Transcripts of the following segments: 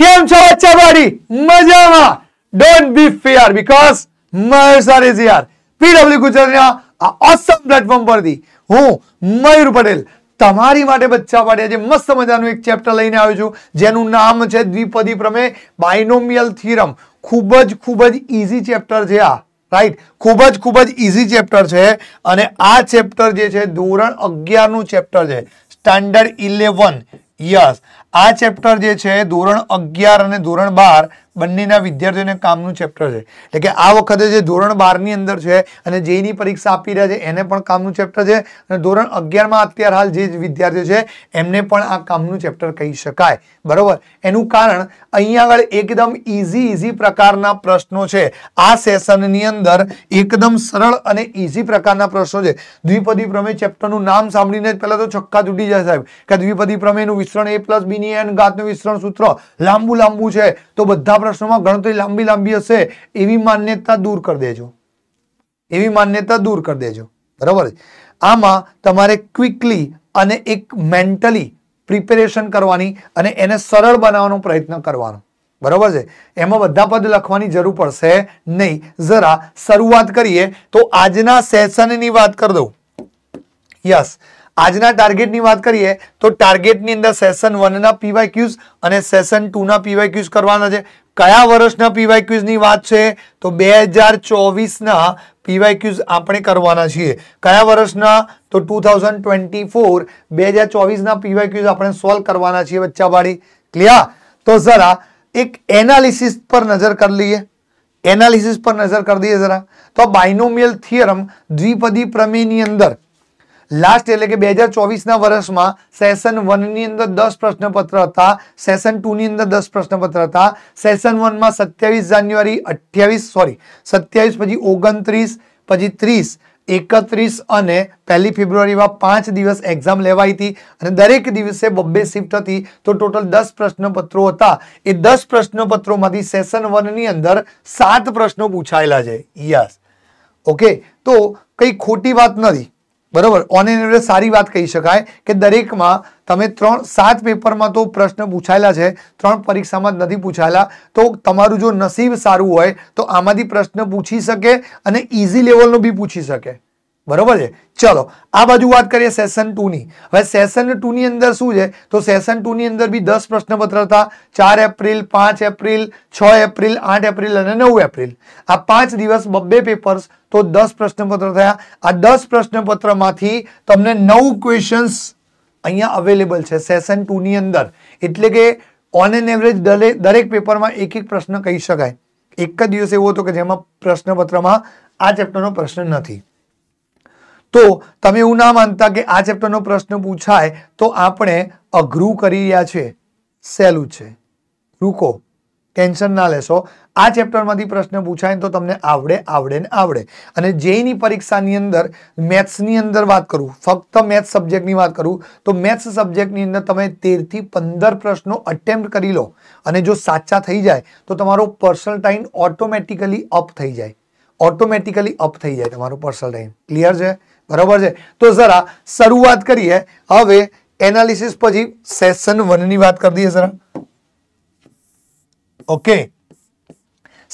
કેમ છો ચવાડી મજામાં don't be fear because Mahesar is here PW ગુજરાતીના આ ઓસમ પ્લેટફોર્મ પરથી હું મયુર પટેલ તમારી માટે બચ્ચા માટે આજે મસ્ત મજાનું એક ચેપ્ટર લઈને આવ્યો છું જેનું નામ છે દ્વિપદી પ્રમે બાયનોમિયલ થીરમ ખૂબ જ ખૂબ જ ઇઝી ચેપ્ટર છે આ રાઈટ ખૂબ જ ખૂબ જ ઇઝી ચેપ્ટર છે અને આ ચેપ્ટર જે છે ધોરણ અગિયારનું ચેપ્ટર છે સ્ટાન્ડર્ડ ઇલેવન યસ આ ચેપ્ટર જે છે ધોરણ અગિયાર અને ધોરણ બાર બંનેના વિદ્યાર્થીઓને કામનું ચેપ્ટર છે એટલે કે આ વખતે જે ધોરણ બારની અંદર છે અને જેની પરીક્ષા આપી રહ્યા છે એને પણ કામનું ચેપ્ટર છે અને ધોરણ અગિયારમાં અત્યાર હાલ જે વિદ્યાર્થીઓ છે એમને પણ આ કામનું ચેપ્ટર કહી શકાય બરાબર એનું કારણ અહીંયા આગળ એકદમ ઇઝી ઇઝી પ્રકારના પ્રશ્નો છે આ સેશનની અંદર એકદમ સરળ અને ઇઝી પ્રકારના પ્રશ્નો છે દ્વિપદી પ્રમેય ચેપ્ટરનું નામ સાંભળીને જ પહેલાં તો છક્કા તૂટી જાય સાહેબ કે દ્વિપદી પ્રમેયનું વિસ્તરણ એ પ્લસ બીની એન ગાતનું વિસ્તરણ સૂત્ર લાંબુ લાંબુ છે તો બધા સમઘ ઘંટડી લાંબી લાંબી હશે એવી માન્યતા દૂર કરી દેજો એવી માન્યતા દૂર કરી દેજો બરાબર છે આમાં તમારે ક્વિકલી અને એક મેન્ટલી પ્રિપેરેશન કરવાની અને એને સરળ બનાવવાનો પ્રયત્ન કરવાનો બરાબર છે એમાં બધા પદ લખવાની જરૂર પડશે નહીં જરા શરૂઆત કરીએ તો આજના સેશનની વાત કર દો યસ આજના ટાર્ગેટની વાત કરીએ તો ટાર્ગેટ ની અંદર સેશન 1 ના પીવાય ક્યુઝ અને સેશન 2 ના પીવાય ક્યુઝ કરવાના છે કયા વર્ષના પીવાય ક્યુઝની વાત છે તો 2024 ના પીવાય ક્યુઝ આપણે કરવાના છે કયા વર્ષના તો 2024 2024 ના પીવાય ક્યુઝ આપણે સોલ્વ કરવાના છે બચ્ચા વાડી ક્લિયર તો જરા એક એનાલિસિસ પર નજર કરી લઈએ એનાલિસિસ પર નજર કરી દઈએ જરા તો બાઈનોમિયલ થિયરમ દ્વિપદી પ્રમેય ની અંદર લાસ્ટ યર લેકે 2024 ના વર્ષમાં સેશન 1 ની અંદર 10 પ્રશ્નપત્ર હતા સેશન 2 ની અંદર 10 પ્રશ્નપત્ર હતા સેશન 1 માં 27 જાન્યુઆરી 28 સોરી 27 પછી 29 પછી 30 31 અને 1 ફેબ્રુઆરી માં 5 દિવસ એક્ઝામ લેવાઈ હતી અને દરેક દિવસે બમ્બે શિફ્ટ હતી તો ટોટલ 10 પ્રશ્નપત્રો હતા એ 10 પ્રશ્નપત્રો માંથી સેશન 1 ની અંદર 7 પ્રશ્નો પૂછાયેલા છે યસ ઓકે તો કોઈ ખોટી વાત નથી बराबर ऑन एवरेज सारी बात कही सकते कि दरेक में ते त्र सात पेपर में तो प्रश्न पूछायेला है त्रम परीक्षा में नहीं पूछायेला तो तरू जो नसीब सारूँ हो तो आमा प्रश्न पूछी सके इजी लेवल भी पूछी सके बरोबर है चलो आ बाजू बात करिए सेशन 2 ની હવે સેશન 2 ની અંદર શું છે તો સેશન 2 ની અંદર ભી 10 પ્રશ્નપત્ર હતા 4 એપ્રિલ 5 એપ્રિલ 6 એપ્રિલ 8 એપ્રિલ અને 9 એપ્રિલ આ 5 દિવસ બબ્બે પેપર્સ તો 10 પ્રશ્નપત્ર થયા આ 10 પ્રશ્નપત્રમાંથી તમને નવ ક્વેશ્ચન્સ અહીંયા अवेलेबल છે સેશન 2 ની અંદર એટલે કે ઓન એન એવરેજ દરેક પેપરમાં એક એક પ્રશ્ન કઈ શકાય એક ક દિવસ એવું તો કે જેમાં પ્રશ્નપત્રમાં આ ચેપ્ટરનો પ્રશ્ન નથી તો તમે એવું ના માનતા કે આ ચેપ્ટરનો પ્રશ્ન પૂછાય તો આપણે અઘરું કરી રહ્યા છે સહેલું છે રૂકો ટેન્શન ના લેશો આ ચેપ્ટરમાંથી પ્રશ્ન પૂછાય તો તમને આવડે આવડે ને આવડે અને જેઈની પરીક્ષાની અંદર મેથ્સની અંદર વાત કરું ફક્ત મેથ્સ સબ્જેક્ટની વાત કરું તો મેથ્સ સબ્જેક્ટની અંદર તમે તેરથી પંદર પ્રશ્નો અટેમ્પ્ટ કરી લો અને જો સાચા થઈ જાય તો તમારો પર્સનલ ટાઈમ ઓટોમેટિકલી અપ થઈ જાય ઓટોમેટિકલી અપ થઈ જાય તમારો પર્સનલ ટાઈમ ક્લિયર છે बराबर है तो जरा शुरुआत करिए हम एनालिस पी सेशन वन की बात कर दी जरा ओके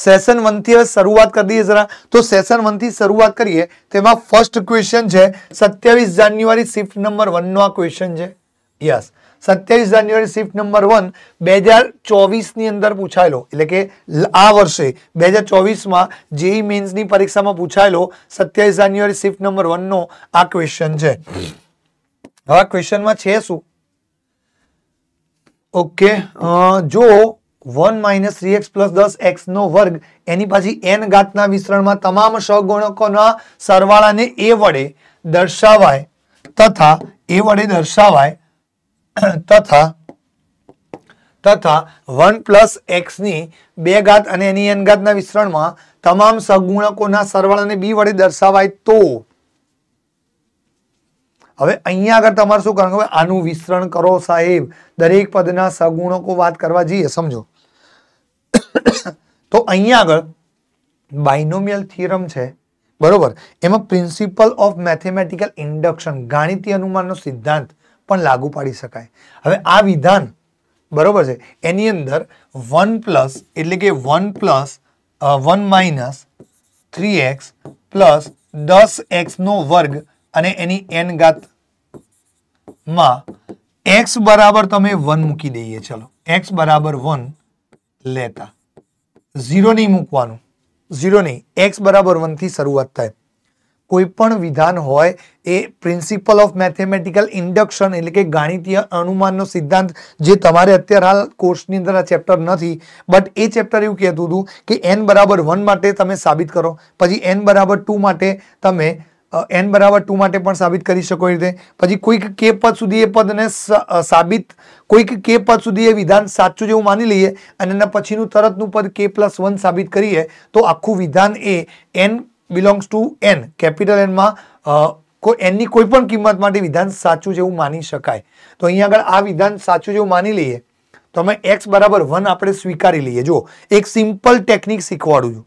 सेशन वन थी शुरुआत कर दी जरा तो सेशन वन थी शुरुआत करिए फर्स्ट क्वेश्चन है सत्यावीस जान्युआरी शिफ्ट नंबर वन ना क्वेश्चन है यस yes. સત્યાવીસ જાન્યુઆરી શિફ્ટ નંબર વન બે હજાર ચોવીસની અંદર પૂછાયેલો એટલે કે આ વર્ષે બે હજાર ચોવીસમાં જેઈ મેન્સની પરીક્ષામાં પૂછાયેલો સત્યાવીસ જાન્યુઆરી શિફ્ટ નંબર વનનો આ ક્વેશ્ચન છે હવે ક્વેશ્ચનમાં છે શું ઓકે જો one minus three x plus દસ એક્સનો વર્ગ એની પાછી એન ઘાતના વિસ્તરણમાં તમામ સહગુણકોના સરવાળાને એ વડે દર્શાવાય તથા એ વડે દર્શાવાય તથા તથા વન પ્લસ એક્સની બે ઘાત અને એની એન ઘાતના વિસ્તરણમાં તમામ સગુણકોના સરવાળાને બી વડે દર્શાવાય તો હવે અહીંયા આગળ તમારે શું કરવાનું આનું વિસ્તરણ કરો સાહેબ દરેક પદના સગુણકો વાત કરવા જઈએ સમજો તો અહીંયા આગળ બાઇનોમિયલ થિયરમ છે બરોબર એમાં પ્રિન્સિપલ ઓફ મેથેમેટિકલ ઇન્ડક્શન ગાણિતી અનુમાનનો સિદ્ધાંત માં લાગુ પાડી શકાય હવે આ વિધાન બરોબર છે એની અંદર 1 + એટલે કે 1 + 1 - 3x + 10x નો વર્ગ અને એની n घात માં x બરાબર તમે 1 મૂકી દઈએ ચલો x બરાબર 1 લેતા 0 ની મૂકવાનું 0 ની x બરાબર 1 થી શરૂઆત થાય કોઈપણ વિધાન હોય એ પ્રિન્સિપલ ઓફ મેથેમેટિકલ ઇન્ડક્શન એટલે કે ગાણિતિક અનુમાનનો સિદ્ધાંત જે તમારે અત્યાર હાલ કોર્સની અંદર આ ચેપ્ટર નથી બટ એ ચેપ્ટર હું કહેતો હતો કે n બરાબર 1 માટે તમે સાબિત કરો પછી n બરાબર 2 માટે તમે n બરાબર 2 માટે પણ સાબિત કરી શકો એ રીતે પછી કોઈક k પદ સુધી એ પદને સાબિત કોઈક k પદ સુધી એ વિધાન સાચું છે એવું માની લઈએ અને એના પછીનું તરતનું પદ k + 1 સાબિત કરીએ તો આખું વિધાન એ n belongs to n capital n માં કોઈ n ની કોઈપણ કિંમત માટે વિધાન સાચું છે એવું માની શકાય તો અહીંયા આગળ આ વિધાન સાચું છે એવું માની લઈએ તો અમે x = 1 આપણે સ્વીકારી લઈએ જો એક સિમ્પલ ટેકનિક શીખવાડું છું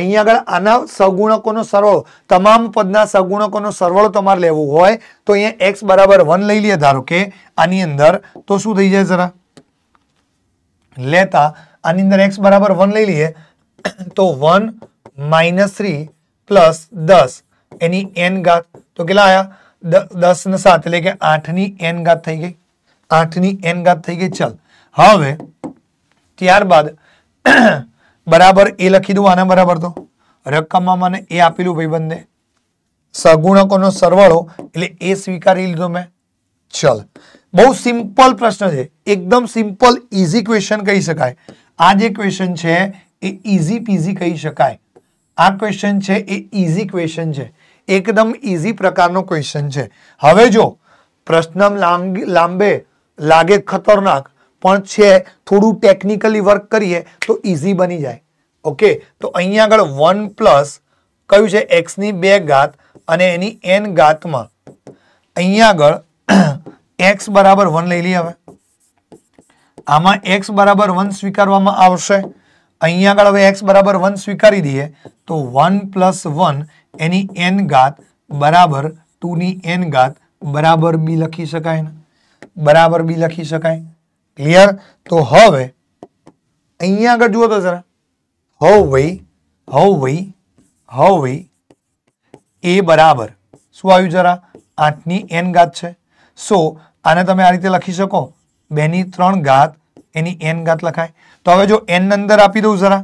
અહીંયા આગળ આના સહગુણકોનો સરવાળો તમામ પદના સહગુણકોનો સરવાળો તમારે લેવો હોય તો અહીંયા x = 1 લઈ લઈએ ધારો કે આની અંદર તો શું થઈ જાય જરા લેતા આની અંદર x = 1 લઈ લઈએ તો 1 - 3 +10 एनी n घात तो क्या आया 10 ने 7 लेके 8 की n घात થઈ ગઈ 8 ની n घात થઈ ગઈ ચલ હવે ત્યારબાદ બરાબર a લખી દઉં આના બરાબર તો રકમમાં મને a આપેલું ભાઈ બને સહગુણકોનો સરવાળો એટલે a સ્વીકારી લિધું મે ચલ બહુ સિમ્પલ પ્રશ્ન છે એકદમ સિમ્પલ ઈઝી ક્વેશ્ચન કહી શકાય આ જે ક્વેશ્ચન છે એ ઈઝી પીઝી કહી શકાય આ ક્વેશ્ચન છે એ ઈઝી ક્વેશ્ચન છે એકદમ ઈઝી પ્રકારનો ક્વેશ્ચન છે હવે જો પ્રશ્નમ લાંબે લાગે ખતરનાક પણ છે થોડું ટેકનિકલી વર્ક કરીએ તો ઈઝી બની જાય ઓકે તો અહીં આગળ 1 + કયું છે x ની 2 घात અને એની n घातમાં અહીં આગળ x = 1 લઈ લઈએ હવે આમાં x = 1 સ્વીકારવામાં આવશે અહીંયા આગળ હવે x = 1 સ્વીકારી દઈએ તો 1 + 1 એની n ઘાત = 2 ની n ઘાત = b લખી શકાય ને = b લખી શકાય ક્લિયર તો હવે અહીંયા આગળ જુઓ તો જરા હો ભઈ હો ભઈ હો ભઈ a = શું આવ્યું જરા 8 ની n ઘાત છે સો આને તમે આ રીતે લખી શકો 2 ની 3 ઘાત એની n ઘાત લખાય तो हम जो एन अंदर आप दू जरा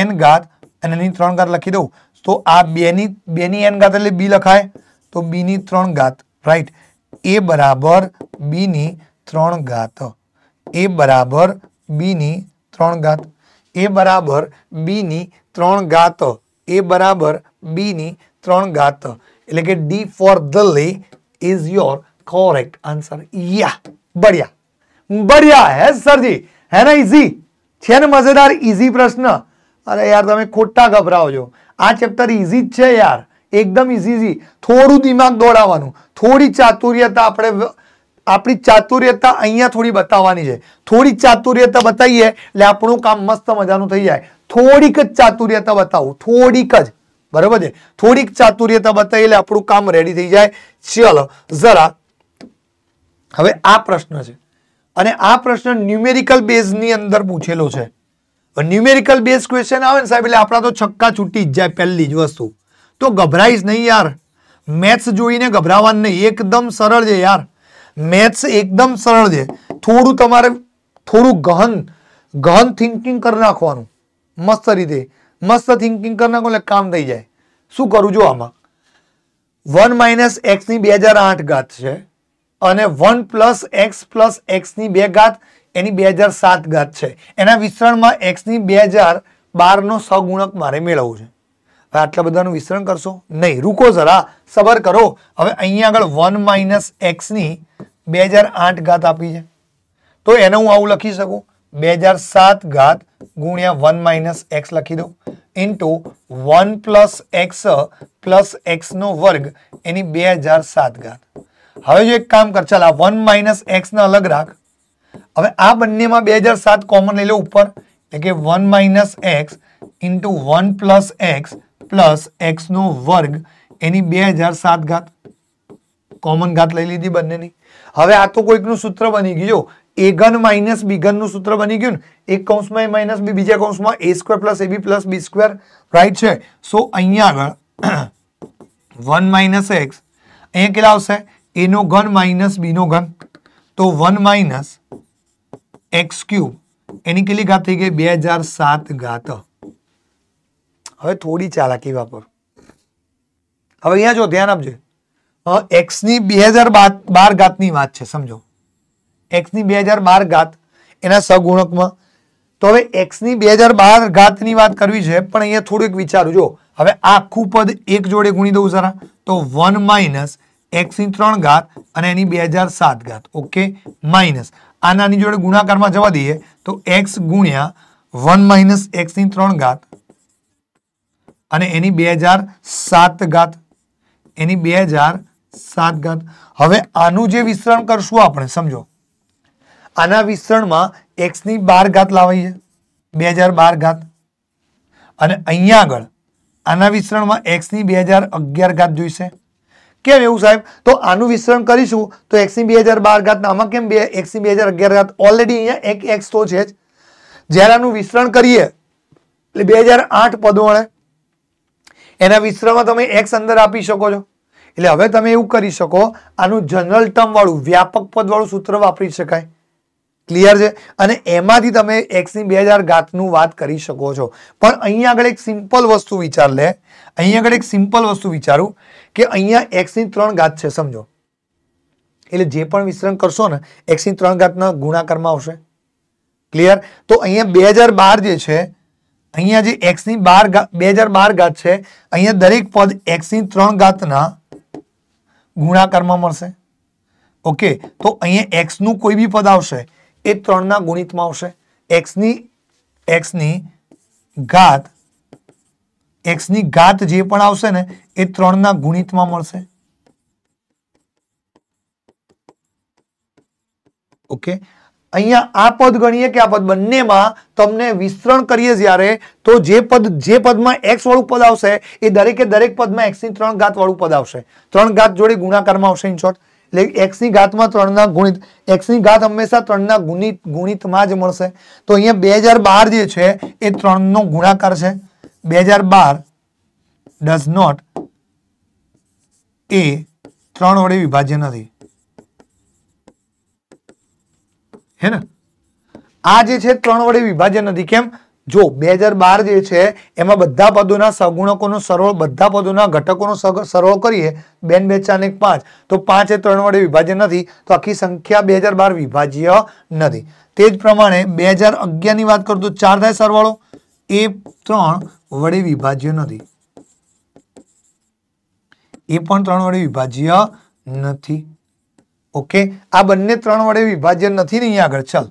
एन घात त्रन घात लखी दू तो आन घात बी लखाए तो बी त्र घात राइट ए बराबर बी त्र घात ए बराबर बी त्र घात ए बराबर बी त्र घात ए बराबर बी त्र घात एट्ले डी फॉर द ले इज योर कोरेक्ट आंसर या बढ़िया बढ़िया है सर जी है ना इजी छह ने मजेदार इजी प्रश्न अरे यार तुम्हें खोटा घबराओ जो આ ચેપ્ટર ઈઝી જ છે યાર एकदम ઈઝી જ થોડું દિમાગ દોડાવવાનું થોડી ચાતુર્યતા આપણે આપણી ચાતુર્યતા અહીંયા થોડી બતાવવાની છે થોડી ચાતુર્યતા બતાઈએ એટલે આપણું કામ મસ્ત મજાનું થઈ જાય થોડીક જ ચાતુર્યતા બતાવો થોડીક જ બરાબર છે થોડીક ચાતુર્યતા બતાઈએ એટલે આપણું કામ રેડી થઈ જાય ચલો જરા હવે આ પ્રશ્ન છે અને આ પ્રશ્ન ન્યુમેરિકલ બેઝની અંદર પૂછેલો છે ન્યુમેરિકલ બેઝ ક્વેશ્ચન આવે ને સાહેબ એટલે આપણા તો છક્કા છૂટી જ જાય પહેલી જ વસ્તુ તો ગભરાઈશ નહીં યાર મેથ્સ જોઈને ગભરાવાનું નહીં એકદમ સરળ છે યાર મેથ્સ એકદમ સરળ છે થોડું તમારે થોડું ગહન ગહન થિંકિંગ કરી નાખવાનું મસ્ત રીતે મસ્ત થિંકિંગ કરી નાખો એટલે કામ થઈ જાય શું કરું જો આમાં વન માઇનસ એક્સની બે હજાર આઠ ગાત છે અને 1 + x + x ની 2 ઘાત એની 2007 ઘાત છે એના વિસ્તરણમાં x ની 2012 નો સહગુણક बारे મેળવવો છે આટલા બધાનું વિસ્તરણ કરશો નહીં रुકો જરા સબર કરો હવે અહીંયા આગળ 1 - x ની 2008 ઘાત આપી છે તો એનો હું આવું લખી શકું 2007 ઘાત * 1 - x લખી દો * 1 + x + x નો વર્ગ એની 2007 ઘાત હવે એક કામ કર ચાલા 1 - x ને અલગ રાખ હવે આ બંનેમાં 2007 કોમન લઈ લે ઉપર એટલે કે 1 - x * 1 + x + x નો વર્ગ એની 2007 ઘાત કોમન ઘાત લઈ લીધી બંનેની હવે આ તો કોઈકનું સૂત્ર બની ગયું જો a ઘન - b ઘન નું સૂત્ર બની ગયું ને a કૌંસમાં એ - b બીજા કૌંસમાં a² + ab + b² રાઈટ છે સો અહીં આગળ 1 - x અહીં કે લાવશે ए नो घन माइनस बी नो घन तो वन माइनस एक्स क्यूब एनी के लिए घात थी गई बेहजार सात घात हम थोड़ी चालाकी वापर हम अह जो ध्यान आपजे एक्स हजार बार घात की बात है समझो एक्स हजार बार घात एना सगुणक में तो हम एक्स हजार बार घात की बात करी है थोड़ी विचारू जो हम आखू पद एक जोड़े गुणी दू सरा तो वन माइनस એક્સ ની ત્રણ ઘાત અને એની બે હજાર સાત ઘાત ઓકે માઇનસ આનાની જોડે ગુણાકારમાં જવા દઈએ તો એક્સ ગુણ્યા વન માઇનસ એક્સની ત્રણ ઘાત અને એની બે હજાર સાત ઘાત એની બે હજાર સાત ઘાત હવે આનું જે વિસ્તરણ કરશું આપણે સમજો આના વિસ્તરણમાં એક્સની બાર ઘાત લાવીએ બે હજાર બાર ઘાત અને અહીંયા આગળ આના વિસ્તરણમાં એક્સની બે હજાર અગિયાર ઘાત જોઈશે કેમ એવું સાહેબ તો આનું વિસ્તરણ કરીશું તો એક્સની બે હજાર બાર ઘાત આમાં કેમ બે એક્સની બે હજાર અગિયાર ઘાત ઓલરેડી અહીંયા એક એક્સ તો છે જ જ્યારે આનું વિસ્તરણ કરીએ એટલે બે હજાર આઠ પદો એના વિસ્તરણમાં તમે એક્સ અંદર આપી શકો છો એટલે હવે તમે એવું કરી શકો આનું જનરલ ટર્મવાળું વ્યાપક પદવાળું સૂત્ર વાપરી શકાય ક્લિયર છે અને એમાંથી તમે એક્સની બે હજાર ઘાતનું વાત કરી શકો છો પણ અહીંયા આગળ એક સિમ્પલ વસ્તુ વિચાર લે અહીંયા આગળ એક સિમ્પલ વસ્તુ વિચારું कि અહીંયા x ની 3 घात છે સમજો એટલે જે પણ વિસ્તરણ કરશો ને x ની 3 घात ના ગુણાકારમાં આવશે ક્લિયર તો અહીંયા 2012 જે છે અહીંયા જે x ની 12 2012 घात છે અહીંયા દરેક પદ x ની 3 घात ના ગુણાકારમાં મળશે ઓકે તો અહીંયા x નું કોઈ બી પદ આવશે એ 3 ના গুণિતમાં આવશે x ની x ની घात એક્સની ઘાત જે પણ આવશે ને એ ત્રણના ગુણિતમાં મળશે ઓકે અહીંયા આ પદ ગણીએ કે આ પદ બંનેમાં તમને વિસ્તરણ કરીએ જ્યારે તો જે પદ જે પદમાં એક્સ વાળું પદ આવશે એ દરેકે દરેક પદમાં એક્સની ત્રણ ઘાત વાળું પદ આવશે ત્રણ ઘાત જોડે ગુણાકારમાં આવશે ઇન શોર્ટ એટલે એક્સની ઘાતમાં ત્રણના ગુણિત એક્સની ઘાત હંમેશા ત્રણના ગુણિત ગુણિતમાં જ મળશે તો અહીંયા બે જે છે એ ત્રણનો ગુણાકાર છે બે હજાર બાર ડઝ નોટ એ ત્રણ વડે વિભાજ્ય નથી હે ને આ જે છે ત્રણ વડે વિભાજ્ય નથી કેમ જો બે હજાર બાર જે છે એમાં બધા પદોના સગુણકોનો સરળ બધા પદોના ઘટકોનો સરળ કરીએ બેન બે ચાર ને પાંચ તો પાંચ એ ત્રણ વડે વિભાજ્ય નથી તો આખી સંખ્યા બે હજાર બાર વિભાજ્ય નથી તે જ પ્રમાણે બે હજાર અગિયારની વાત કરું તો ચાર થાય સરવાળો એ ત્રણ વડે વિભાજ્ય નથી એ પણ ત્રણ વડે વિભાજ્ય નથી ઓકે આ બંને ત્રણ વડે વિભાજ્ય નથી ને અહીંયા આગળ ચાલ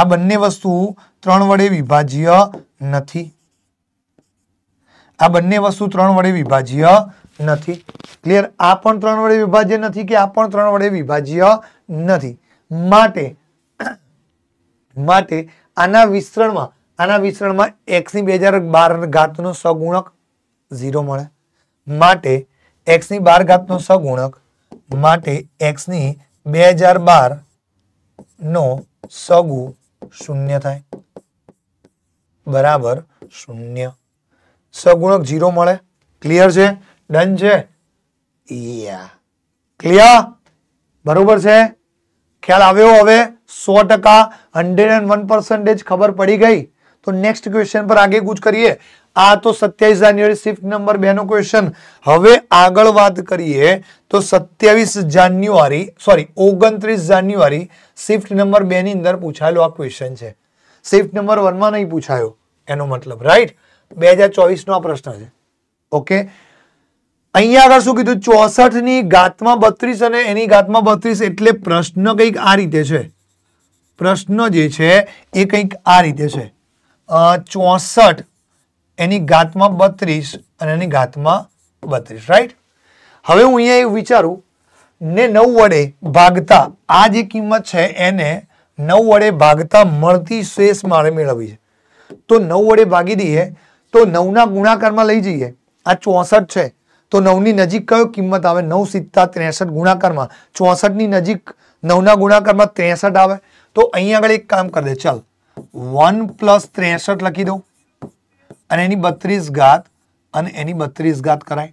આ બંને વસ્તુ ત્રણ વડે વિભાજ્ય નથી આ બંને વસ્તુ ત્રણ વડે વિભાજ્ય નથી ક્લિયર આ પણ ત્રણ વડે વિભાજ્ય નથી કે આ પણ ત્રણ વડે વિભાજ્ય નથી માટે માટે આના વિસ્તરણમાં આના મિશ્રણમાં એક્સની બે હજાર બાર ઘાતનો સગુણક ઝીરો મળે માટે એક્સની બાર ઘાતનો સગુણક માટે એક્સની બે હજાર બારનો સગુ શૂન્ય થાય બરાબર શૂન્ય સગુણક ઝીરો મળે ક્લિયર છે ડન છે યા ક્લિયર બરોબર છે ખ્યાલ આવ્યો હવે સો ટકા હંડ્રેડ એન્ડ વન પર્સન્ટેજ ખબર પડી ગઈ તો નેક્સ્ટ ક્વેશ્ચન પર આગળ કૂચ કરીએ આ તો સત્યાવીસ જાન્યુઆરી શિફ્ટ નંબર બે નો ક્વેશ્ચન હવે આગળ વાત કરીએ તો સત્યાવીસ જાન્યુઆરી સોરી ઓગણત્રીસ જાન્યુઆરી શિફ્ટ નંબર બે ની અંદર પૂછાયેલો આ ક્વેશ્ચન છે શિફ્ટ નંબર વનમાં નહીં પૂછાયો એનો મતલબ રાઈટ બે હજાર ચોવીસનો આ પ્રશ્ન છે ઓકે અહીંયા આગળ શું કીધું ચોસઠ ની ગાતમાં બત્રીસ અને એની ઘાતમાં બત્રીસ એટલે પ્રશ્ન કંઈક આ રીતે છે પ્રશ્ન જે છે એ કંઈક આ રીતે છે अ 64 यानी घातमा 32 અને એની घातમાં 32 રાઈટ હવે હું અહીંયા એ વિચારું ને 9 વડે ભાગતા આ જે કિંમત છે એને 9 વડે ભાગતા મળતી શેષ મારે મેળવવી છે તો 9 વડે ભાગી દઈએ તો 9 ના ગુણાકારમાં લઈ જઈએ આ 64 છે તો 9 ની નજીક કયો કિંમત આવે 9 * 7 = 63 ગુણાકારમાં 64 ની નજીક 9 ના ગુણાકારમાં 63 આવે તો અહીંયા આગળ એક કામ કરી દે ચાલ વન પ્લસ ત્રેસઠ લખી દઉં અને એની બત્રીસ ઘાત અને એની બત્રીસ ઘાત કરાય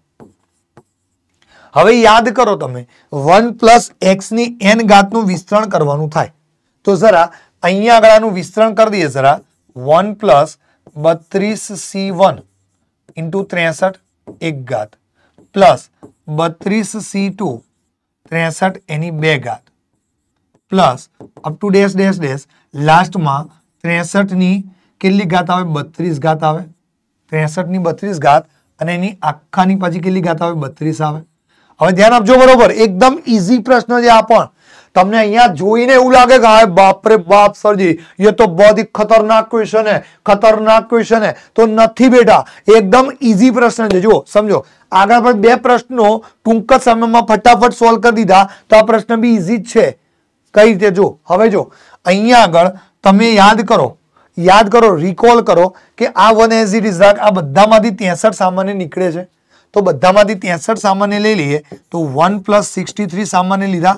હવે યાદ કરો તમે વન પ્લસ એક્સની એન ઘાતનું વિસ્તરણ કરવાનું થાય તો જરા અહીંયા આગળનું વિસ્તરણ કરી દઈએ જરા વન પ્લસ બત્રીસ સી વન ઇન્ટુ ત્રેસઠ એક ઘાત પ્લસ બત્રીસ સી ટુ ત્રેસઠ એની બે ઘાત plus up to dash dash dash લાસ્ટમાં 63 ની કેટલી ઘાત આવે 32 ઘાત આવે 63 ની 32 ઘાત અને એની આખાની પછી કેટલી ઘાત આવે 32 આવે હવે ધ્યાન આપજો બરોબર એકદમ ઈઝી પ્રશ્ન છે આ પણ તમને અહીંયા જોઈને એવું લાગે કે બાપરે બાપ સરજી એ તો બહુત હ ખતરનાક ક્વેશ્ચન હે ખતરનાક ક્વેશ્ચન હે તો નથી બેટા એકદમ ઈઝી પ્રશ્ન છે જો સમજો આગા પર બે પ્રશ્નો ટૂંક સમયમાં फटाफट સોલ્વ કરી દીધા તો આ પ્રશ્ન ભી ઈઝી છે કઈ રીતે જો હવે જો અહીંયા આગળ તમે યાદ કરો યાદ કરો રીકોલ કરો કે આ વન એઝ ઇટ ઇઝ રાક આ બધામાંથી 63 સામાન્ય નીકળે છે તો બધામાંથી 63 સામાન્ય લઈ લઈએ તો 1 + 63 સામાન્ય લીધા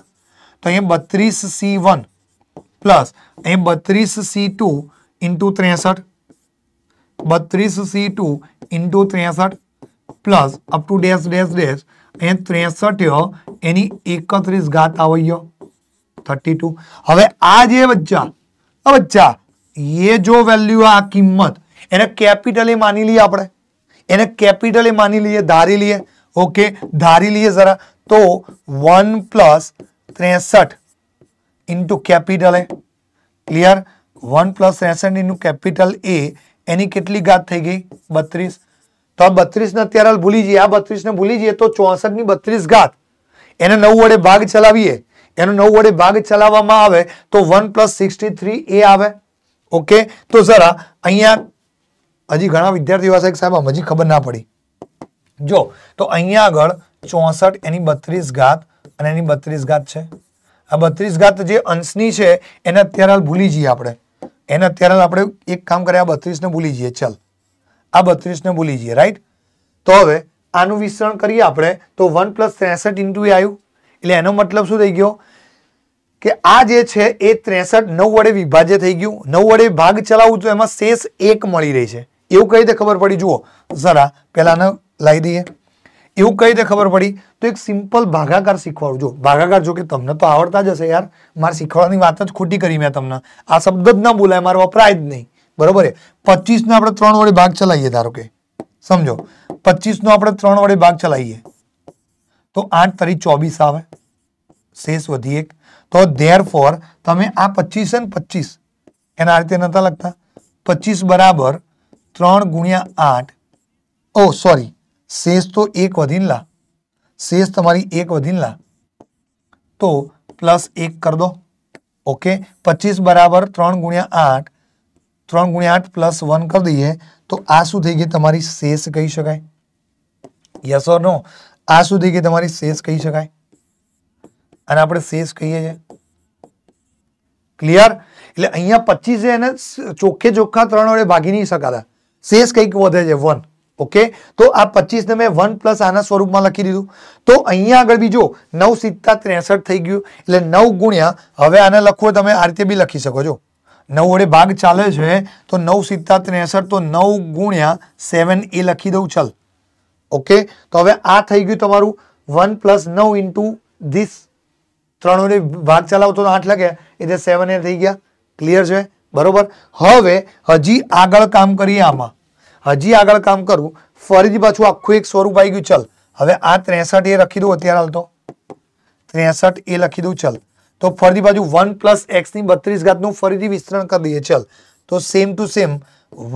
તો અહીંયા 32 c 1 + અહીંયા 32 c 2 * 63 32 c 2 * 63 + up to dash dash dash અહીંયા 63 યો એની 31 ઘાત આવો યો 32 હવે આ જે બચ્ચા बच्चा ये जो वेल्यू आ किमत एने कैपिटल मान ली अपने एने कैपिटल मान लीए धारी लीए ओके धारी लीए जरा तो वन प्लस त्रेसठ into capital clear one plus तेसठ इंटू कैपिटल ए एनी के घात थी गई बत्रीस तो आ बत्रीस ने अत्यार भूली जाइए आ बत्रीस ने भूली जाइए तो चौसठ बत्रीस घात एने नव वे भाग चलाए એનો નવ વડે ભાગ ચલાવવામાં આવે તો one plus sixty three A આવે ઓકે તો જરા અહીંયા હજી ઘણા વિદ્યાર્થીઓ હશે સાહેબ આમ હજી ખબર ના પડી જો તો અહીંયા આગળ ચોસઠ એની બત્રીસ ઘાત અને એની બત્રીસ ઘાત છે આ બત્રીસ ઘાત જે અંશની છે એને અત્યારે ભૂલી જઈએ આપણે એને અત્યારે આપણે એક કામ કરીએ આ બત્રીસને ભૂલી જઈએ ચાલ આ બત્રીસને ભૂલી જઈએ રાઈટ તો હવે આનું વિસ્તરણ કરીએ આપણે તો વન પ્લસ ત્રેસઠ ઇન્ટુ એ આવ્યું લે એનો મતલબ શું થઈ ગયો કે આ જે છે એ 63 9 વડે વિભાજ્ય થઈ ગયો 9 વડે ભાગ ચલાવું તો એમાં શેષ 1 મળી રહી છે એવું કહી દે ખબર પડી જુઓ સરા પેલા ન લાઈ દઈએ એવું કહી દે ખબર પડી તો એક સિમ્પલ ભાગાકાર શીખવાડું જો ભાગાકાર જો કે તમને તો આવડતા જ હશે યાર માર શીખવાડવાની વાત જ ખોટી કરી મે તમને આ શબ્દ જ ન બોલાય માર વપરાય જ નહીં બરોબર છે 25 ને આપણે 3 વડે ભાગ ચલાઈએ ધારો કે સમજો 25 નો આપણે 3 વડે ભાગ ચલાઈએ तो आठ तारीख चौबीस आए शेष वी एक तो देर फोर ते आ पच्चीस है पच्चीस एना रीते नता लगता पच्चीस बराबर त्र गुणिया आठ ओ सॉरी शेष तो एक वी ला शेष तारी एक वी ला तो प्लस एक कर दो ओके पच्चीस बराबर तर गुणिया आठ तर गुणिया आठ प्लस वन कर दी है तो आ शू थी गई तारी शेष कही सकते यस और नो આ શું થી કે તમારી શેષ કઈ શકાય અને આપણે શેષ કઈએ છે ક્લિયર એટલે અહીંયા 25 ને ચોક્કે જોક્ખા 3 વાર ભાગી નહી સકાતા શેષ કઈક વધે છે 1 ઓકે તો આ 25 ને મે 1 + આના સ્વરૂપમાં લખી દીધું તો અહીંયા આગળ બીજો 9 * 7 = 63 થઈ ગયું એટલે 9 * હવે આને લખો તમે આ રીતે ભી લખી શકો જો 9 વડે ભાગ ચાલે છે તો 9 * 63 તો 9 * 7 એ લખી દઉં ચાલ ओके तो अब आ થઈ ગઈ તમારું 1 + 9 * ધીસ 3 ને ભાગ ચલાવતો તો 8 લાગે એટલે 7 એ થઈ ગયા ક્લિયર છે બરોબર હવે હજી આગળ કામ કરીએ આમાં હજી આગળ કામ करू ફરીથી પાછું આખો એક સ્વરૂપ આવી ગયું ચલ હવે આ 63 એ રાખી દઉં અત્યારે હાલ તો 63 એ લખી દઉં ચલ તો ફરીથી बाजू 1 + x ની 32 घात નું ફરીથી વિસ્તરણ કરી દઈએ ચલ તો same to same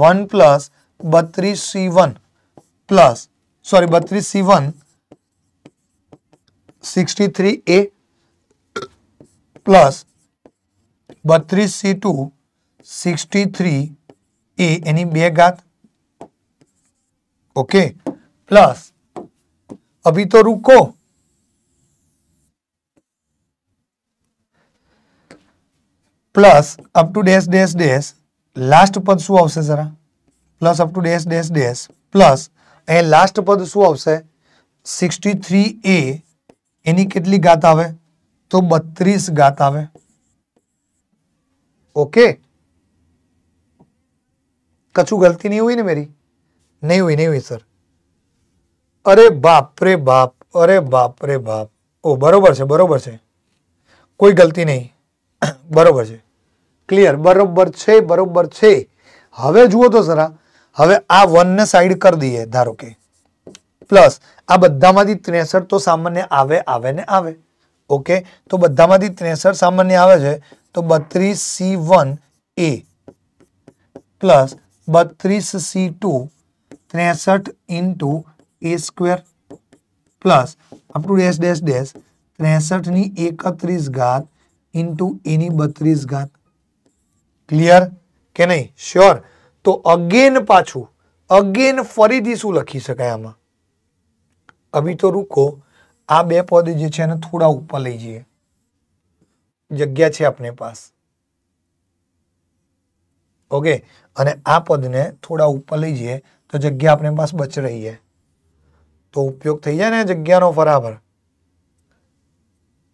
1 + 32 c 1 + sorry बत्तीस C one sixty three A plus बत्तीस C two sixty three E एनी घात ओके प्लस अभी तो रुको plus up to dash dash dash last पद शू आ जरा plus up to dash dash dash plus એ લાસ્ટ પદ શું આવશે 63a એની કેટલી घात આવે તો 32 घात આવે ઓકે કચું ગલતી નહી હુઈ ને મેરી નહી હુઈ નહી હુઈ સર અરે બાપરે બાપ અરે બાપરે બાપ ઓ બરોબર છે બરોબર છે કોઈ ગલતી નહી બરોબર છે ક્લિયર બરોબર છે બરોબર છે હવે જુઓ તો સરા हम आ वन ने साइड कर दी है धारो के प्लस आ बदा मे त्रेसठ तो सामान्य आवे आवे ने आवे ओके तो बदा मे सामान्य आवे तो बत्रीस सी वन ए प्लस बत्रीस सी टू त्रेसठ इंटू ए स्क्वेर प्लस अपू डेस डेस एक घात इंटू ए बत्रीस घात क्लियर के नहीं श्योर sure. તો અગેન પાછું અગેન ફરીથી શું લખી શકાય આમાં અભી તો રૂકો આ બે પદ જે છે એને થોડા ઉપર લઈ જઈએ જગ્યા છે આપણે પાસ ઓકે અને આ પદને થોડા ઉપર લઈ જઈએ તો જગ્યા આપણે પાસ બચ રહી છે તો ઉપયોગ થઈ જાય ને જગ્યાનો બરાબર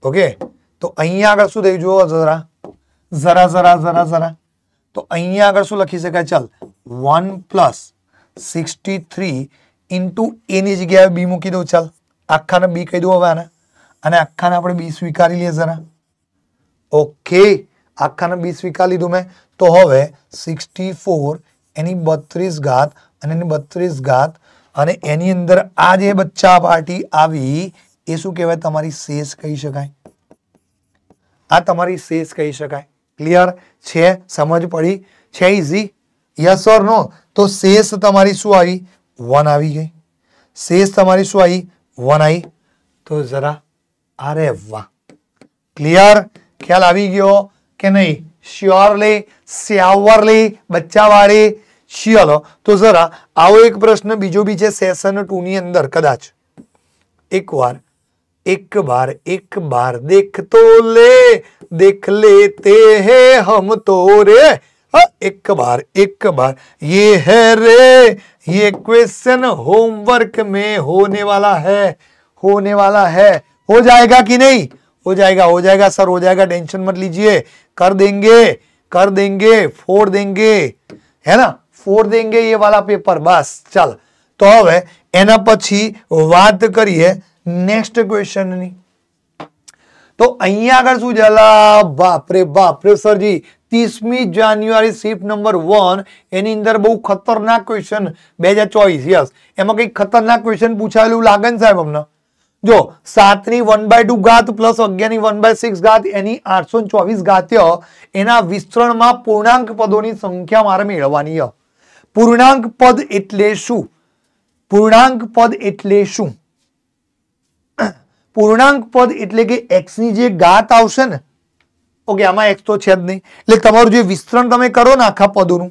ઓકે તો અહીંયા આગળ શું થઈ જુઓ જરા જરા જરા જરા જરા તો અહીંયા આગળ શું લખી શકાય ચાલ one plus sixty three into એની જગ્યાએ બી મૂકી દઉં ચાલ આખાને બી કહી દઉં હવે આને અને આખાને આપણે બી સ્વીકારી લઈએ જરા ઓકે આખાને બી સ્વીકારી લીધું મેં તો હવે સિક્સટી ફોર એની બત્રીસ ઘાત અને એની બત્રીસ ઘાત અને એની અંદર આ જે બચ્ચા પાર્ટી આવી એ શું કહેવાય તમારી શેષ કહી શકાય આ તમારી શેષ કહી શકાય क्लियर छे समझ पड़ी छे इजी यस और नो तो शेष तुम्हारी शू आई वन आई गई शेष तुम्हारी शू आई वन आई तो जरा अरे वाह क्लियर ख्याल आ गयो के नहीं श्योरली श्यावरली बच्चा वाले चलो तो जरा आओ एक प्रश्न बीजो भी सेशन टू अंदर कदाच एक बार एक बार एक बार देख तो ले देख लेते हैं हम तो रे हाँ, एक बार एक बार ये है रे ये क्वेश्चन होमवर्क में होने वाला है होने वाला है हो जाएगा कि नहीं हो जाएगा हो जाएगा सर हो जाएगा टेंशन मत लीजिए कर देंगे कर देंगे फोड़ देंगे है ना फोड़ देंगे ये वाला पेपर बस चल तो હવે एना पी बात करिए નેક્સ્ટ ક્વેશ્ચનની તો અહીંયા આગળ શું જલા બાપરે બાપરે સરજી ત્રીસમી જાન્યુઆરી શિફ્ટ નંબર વન એની અંદર બહુ ખતરનાક ક્વેશ્ચન બે હજાર ચોવીસ યસ એમાં કંઈક ખતરનાક ક્વેશ્ચન પૂછાયેલું લાગે ને સાહેબ અમને જો સાતની વન બાય ટુ ઘાત પ્લસ અગિયારની વન બાય સિક્સ ઘાત એની આઠસો ચોવીસ ઘાત્ય એના વિસ્તરણમાં પૂર્ણાંક પદોની સંખ્યા મારે મેળવવાની પૂર્ણાંક પદ એટલે શું પૂર્ણાંક પદ એટલે શું पूर्णांक पद એટલે કે x ની જે ઘાત આવશે ને ઓકે આમાં x તો છે જ નહીં એટલે તમારું જે વિસ્તરણ તમે કરો નાખા પદોનું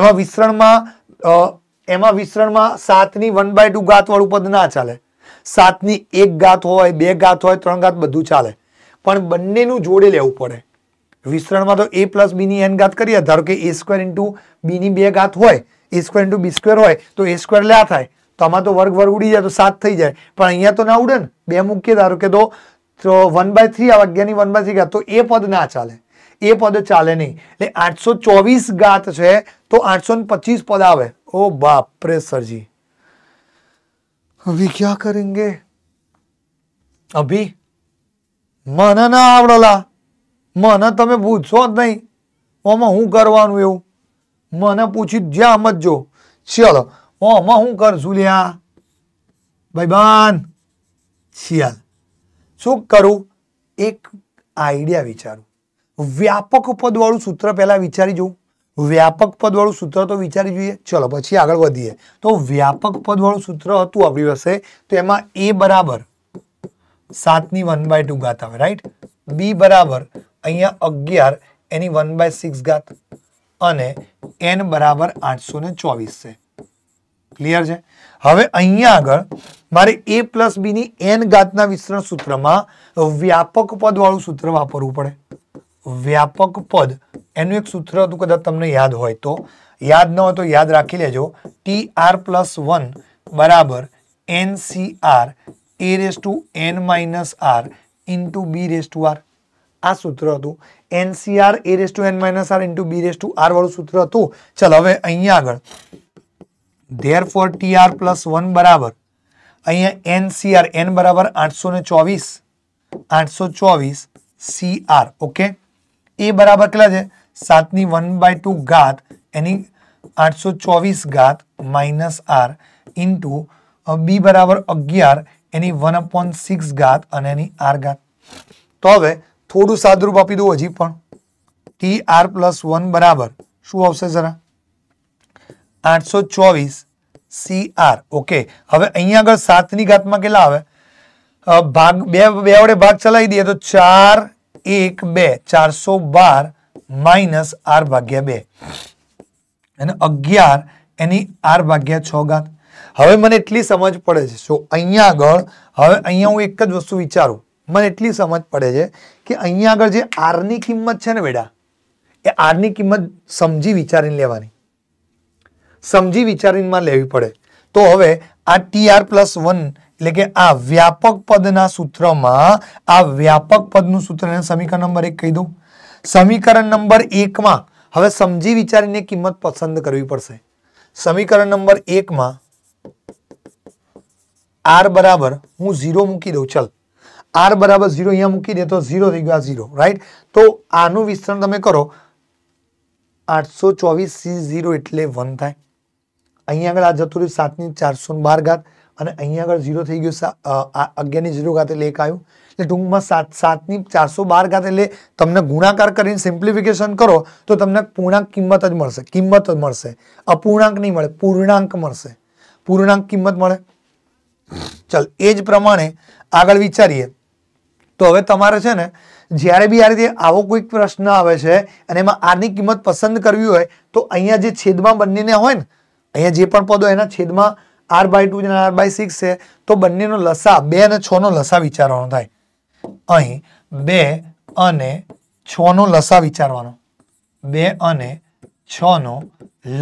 એમાં વિસ્તરણમાં એમાં વિસ્તરણમાં 7 ની 1/2 ઘાત વાળું પદ ના ચાલે 7 ની 1 ઘાત હોય 2 ઘાત હોય 3 ઘાત બધું ચાલે પણ બन्ने નું જોડી લેવું પડે વિસ્તરણમાં તો a + b ની n ઘાત કરી અધારો કે a² * b ની 2 ઘાત હોય a² * b² હોય તો a² લ્યા થાય તો આમાં તો વર્ગ વર્ગ ઉડી જાય તો સાત થઈ જાય પણ અહીંયા તો ના ઉડે ને બે મૂકીએ ધારો કે તો વન બાય થ્રી આવા અગિયારની વન બાય થ્રી ઘાત તો એ પદ ના ચાલે એ પદ ચાલે નહીં એટલે આઠસો ચોવીસ ગાત છે તો આઠસો પચીસ પદ આવે ઓ બાપ સરજી અભી ક્યાં કરેંગે અભી મને ના આવડેલા મને તમે પૂછશો જ નહીં ઓમાં હું કરવાનું એવું મને પૂછી જ્યાં સમજો ચલો હું આમાં શું કર ઝુલિયા ભાઈબાન શિયાલ શું કરું એક આઈડિયા વિચારું વ્યાપક પદવાળું સૂત્ર પહેલાં વિચારી જોઉં વ્યાપક પદવાળું સૂત્ર તો વિચારી જોઈએ ચલો પછી આગળ વધીએ તો વ્યાપક પદવાળું સૂત્ર હતું આપણી પાસે તો એમાં એ બરાબર સાતની વન બાય ટુ ગાત આવે રાઈટ બી બરાબર અહીંયા અગિયાર એની વન બાય સિક્સ ગાત અને એન બરાબર આઠસો ને ચોવીસ છે ક્લિયર છે હવે અહીંયા આગળ મારે એ પ્લસ બી ની એન ઘાતના વિસ્તરણ સૂત્રમાં વ્યાપક પદવાળું સૂત્ર વાપરવું પડે વ્યાપક પદ એનું એક સૂત્ર હતું કદાચ તમને યાદ હોય તો યાદ ન હોય તો યાદ રાખી લેજો ટી આર પ્લસ વન બરાબર N C R A raise to N minus R into B raise to R આ સૂત્ર હતું NCR A raise to N minus R into B raise to R વાળું સૂત્ર હતું ચાલ હવે અહીંયા આગળ therefore T R plus one બરાબર અહીંયા એન સી આર એન બરાબર આઠસો ને ચોવીસ આઠસો ચોવીસ સી આર ઓકે એ બરાબર કેટલા છે સાતની વન બાય ટુ ઘાત એની આઠસો ચોવીસ ઘાત માઈનસ આર ઇનટુ બી બરાબર અગિયાર એની વન અપોન સિક્સ ઘાત અને એની આર ઘાત તો હવે થોડું સાદરૂપ આપી દઉં હજી પણ ટી આર પ્લસ વન બરાબર શું આવશે જરા 824 cr ओके अबे अइया अगर 7 ની ઘાત માં કેલા આવે ભાગ 2 બેવડે ભાગ ચલાય દીધો તો 4 1 2 412 - r ભાગ્યા 2 અને 11 એની r ભાગ્યા 6 ઘાત હવે મને એટલી સમજ પડે છે સો અઈયા આગળ હવે અઈયા હું એક જ વસ્તુ વિચારું મને એટલી સમજ પડે છે કે અઈયા આગળ જે r ની કિંમત છે ને વેડા એ r ની કિંમત સમજી વિચારીને લેવાની સમજી વિચારીનમાં લેવી પડે તો હવે આ TR + 1 એટલે કે આ વ્યાપક પદના સૂત્રમાં આ વ્યાપક પદનું સૂત્રને સમીકરણ નંબર 1 કહી દો સમીકરણ નંબર 1 માં હવે સમજી વિચારીને કિંમત પસંદ કરવી પડશે સમીકરણ નંબર 1 માં r બરાબર હું 0 મૂકી દઉં ચાલ r બરાબર 0 અહીંયા મૂકી દે તો 0 થઈ ગયો 0 રાઈટ તો આનું વિસ્તરણ તમે કરો 824 c 0 એટલે 1 થાય અહીંયા આગળ આ જતું રહ્યું સાતની ચારસો બાર ઘાત અને અહીંયા આગળ ઝીરો થઈ ગયું અગિયારની ઝીરો ઘાત એટલે એક આવ્યું એટલે ટૂંકમાં સાત સાતની ચારસો બાર ઘાત એટલે તમને ગુણાકાર કરીને સિમ્પ્લિફિકેશન કરો તો તમને પૂર્ણાંક કિંમત જ મળશે કિંમત જ મળશે અપૂર્ણાંક નહીં મળે પૂર્ણાંક મળશે પૂર્ણાંક કિંમત મળે ચાલ એ જ પ્રમાણે આગળ વિચારીએ તો હવે તમારે છે ને જ્યારે બી આ રીતે આવો કોઈક પ્રશ્ન આવે છે અને એમાં આની કિંમત પસંદ કરવી હોય તો અહીંયા જે છેદમાં બંનેને હોય ને અહીંયા જે પણ પદો એના છેદમાં આર બાય ટુ અને આર બાય સિક્સ છે તો બંનેનો લસા બે અને છનો લસા વિચારવાનો થાય અહીં બે અને છનો લસા વિચારવાનો બે અને છનો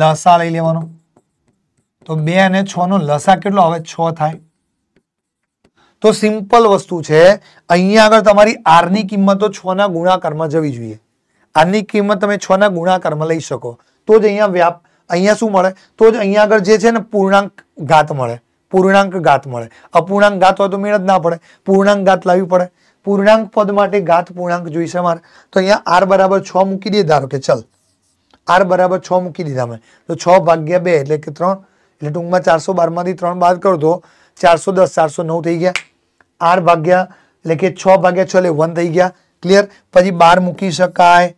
લસા લઈ લેવાનો તો બે અને છનો લસા કેટલો આવે છ થાય તો સિમ્પલ વસ્તુ છે અહીંયા આગળ તમારી આરની કિંમતો તો છ ના ગુણાકારમાં જવી જોઈએ આરની કિંમત તમે છ ના ગુણાકારમાં લઈ શકો તો જ અહીંયા વ્યાપ અહીંયા શું મળે તો જ અહીંયા આગળ જે છે ને પૂર્ણાંક ઘાત મળે પૂર્ણાંક ઘાત મળે અપૂર્ણાંક ઘાત તો મળ જ ના પડે પૂર્ણાંક ઘાત લાવવી પડે પૂર્ણાંક પદ માટે ઘાત પૂર્ણાંક જોઈએ સમાર તો અહીંયા r = 6 મૂકી દઈએ ધારો કે ચલ r = 6 મૂકી દીધા અમે તો 6 ભાગ્યા 2 એટલે કે 3 એટલે ટુકમાં 412 માંની 3 બાદ કર તો 410 409 થઈ ગયા r ભાગ્યા એટલે કે 6 ભાગ્યા 6 એટલે 1 થઈ ગયા ક્લિયર પછી 12 મૂકી શકાય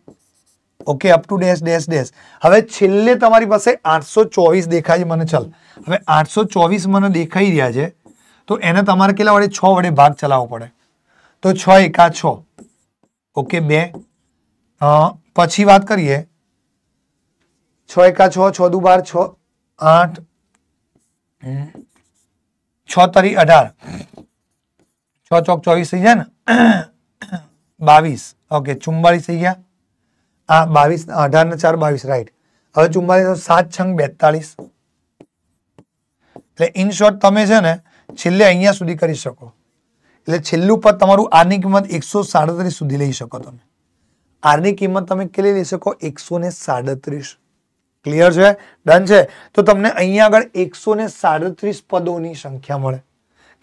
okay up to dash dash dash હવે છल्ले તમારી પાસે 824 દેખાય છે મને ચલ હવે 824 મને દેખાઈ રહ્યા છે તો એને તમારે કેલા વડે 6 વડે ભાગ ચલાવવો પડે તો 6 * 1 = 6 ઓકે 2 અ પછી વાત કરીએ 6 * 1 = 6 6 * 2 = 12 6 * 8 6 * 3 = 18 6 * 4 = 24 થઈ જ ને 22 ઓકે 44 થઈ ગયા આ બાવીસ અઢાર ને ચાર બાવીસ રાઈટ હવે ચુમ્માલીસ સાત છંગ બેતાળીસ એટલે ઇન શોર્ટ તમે છે ને છેલ્લે અહીંયા સુધી કરી શકો એટલે છેલ્લું પદ તમારું આરની કિંમત એકસો સાડત્રીસ સુધી લઈ શકો તમે આરની કિંમત તમે કેટલી લઈ શકો એકસો ને સાડત્રીસ ક્લિયર છે ડન છે તો તમને અહીંયા આગળ એકસો ને સાડત્રીસ પદોની સંખ્યા મળે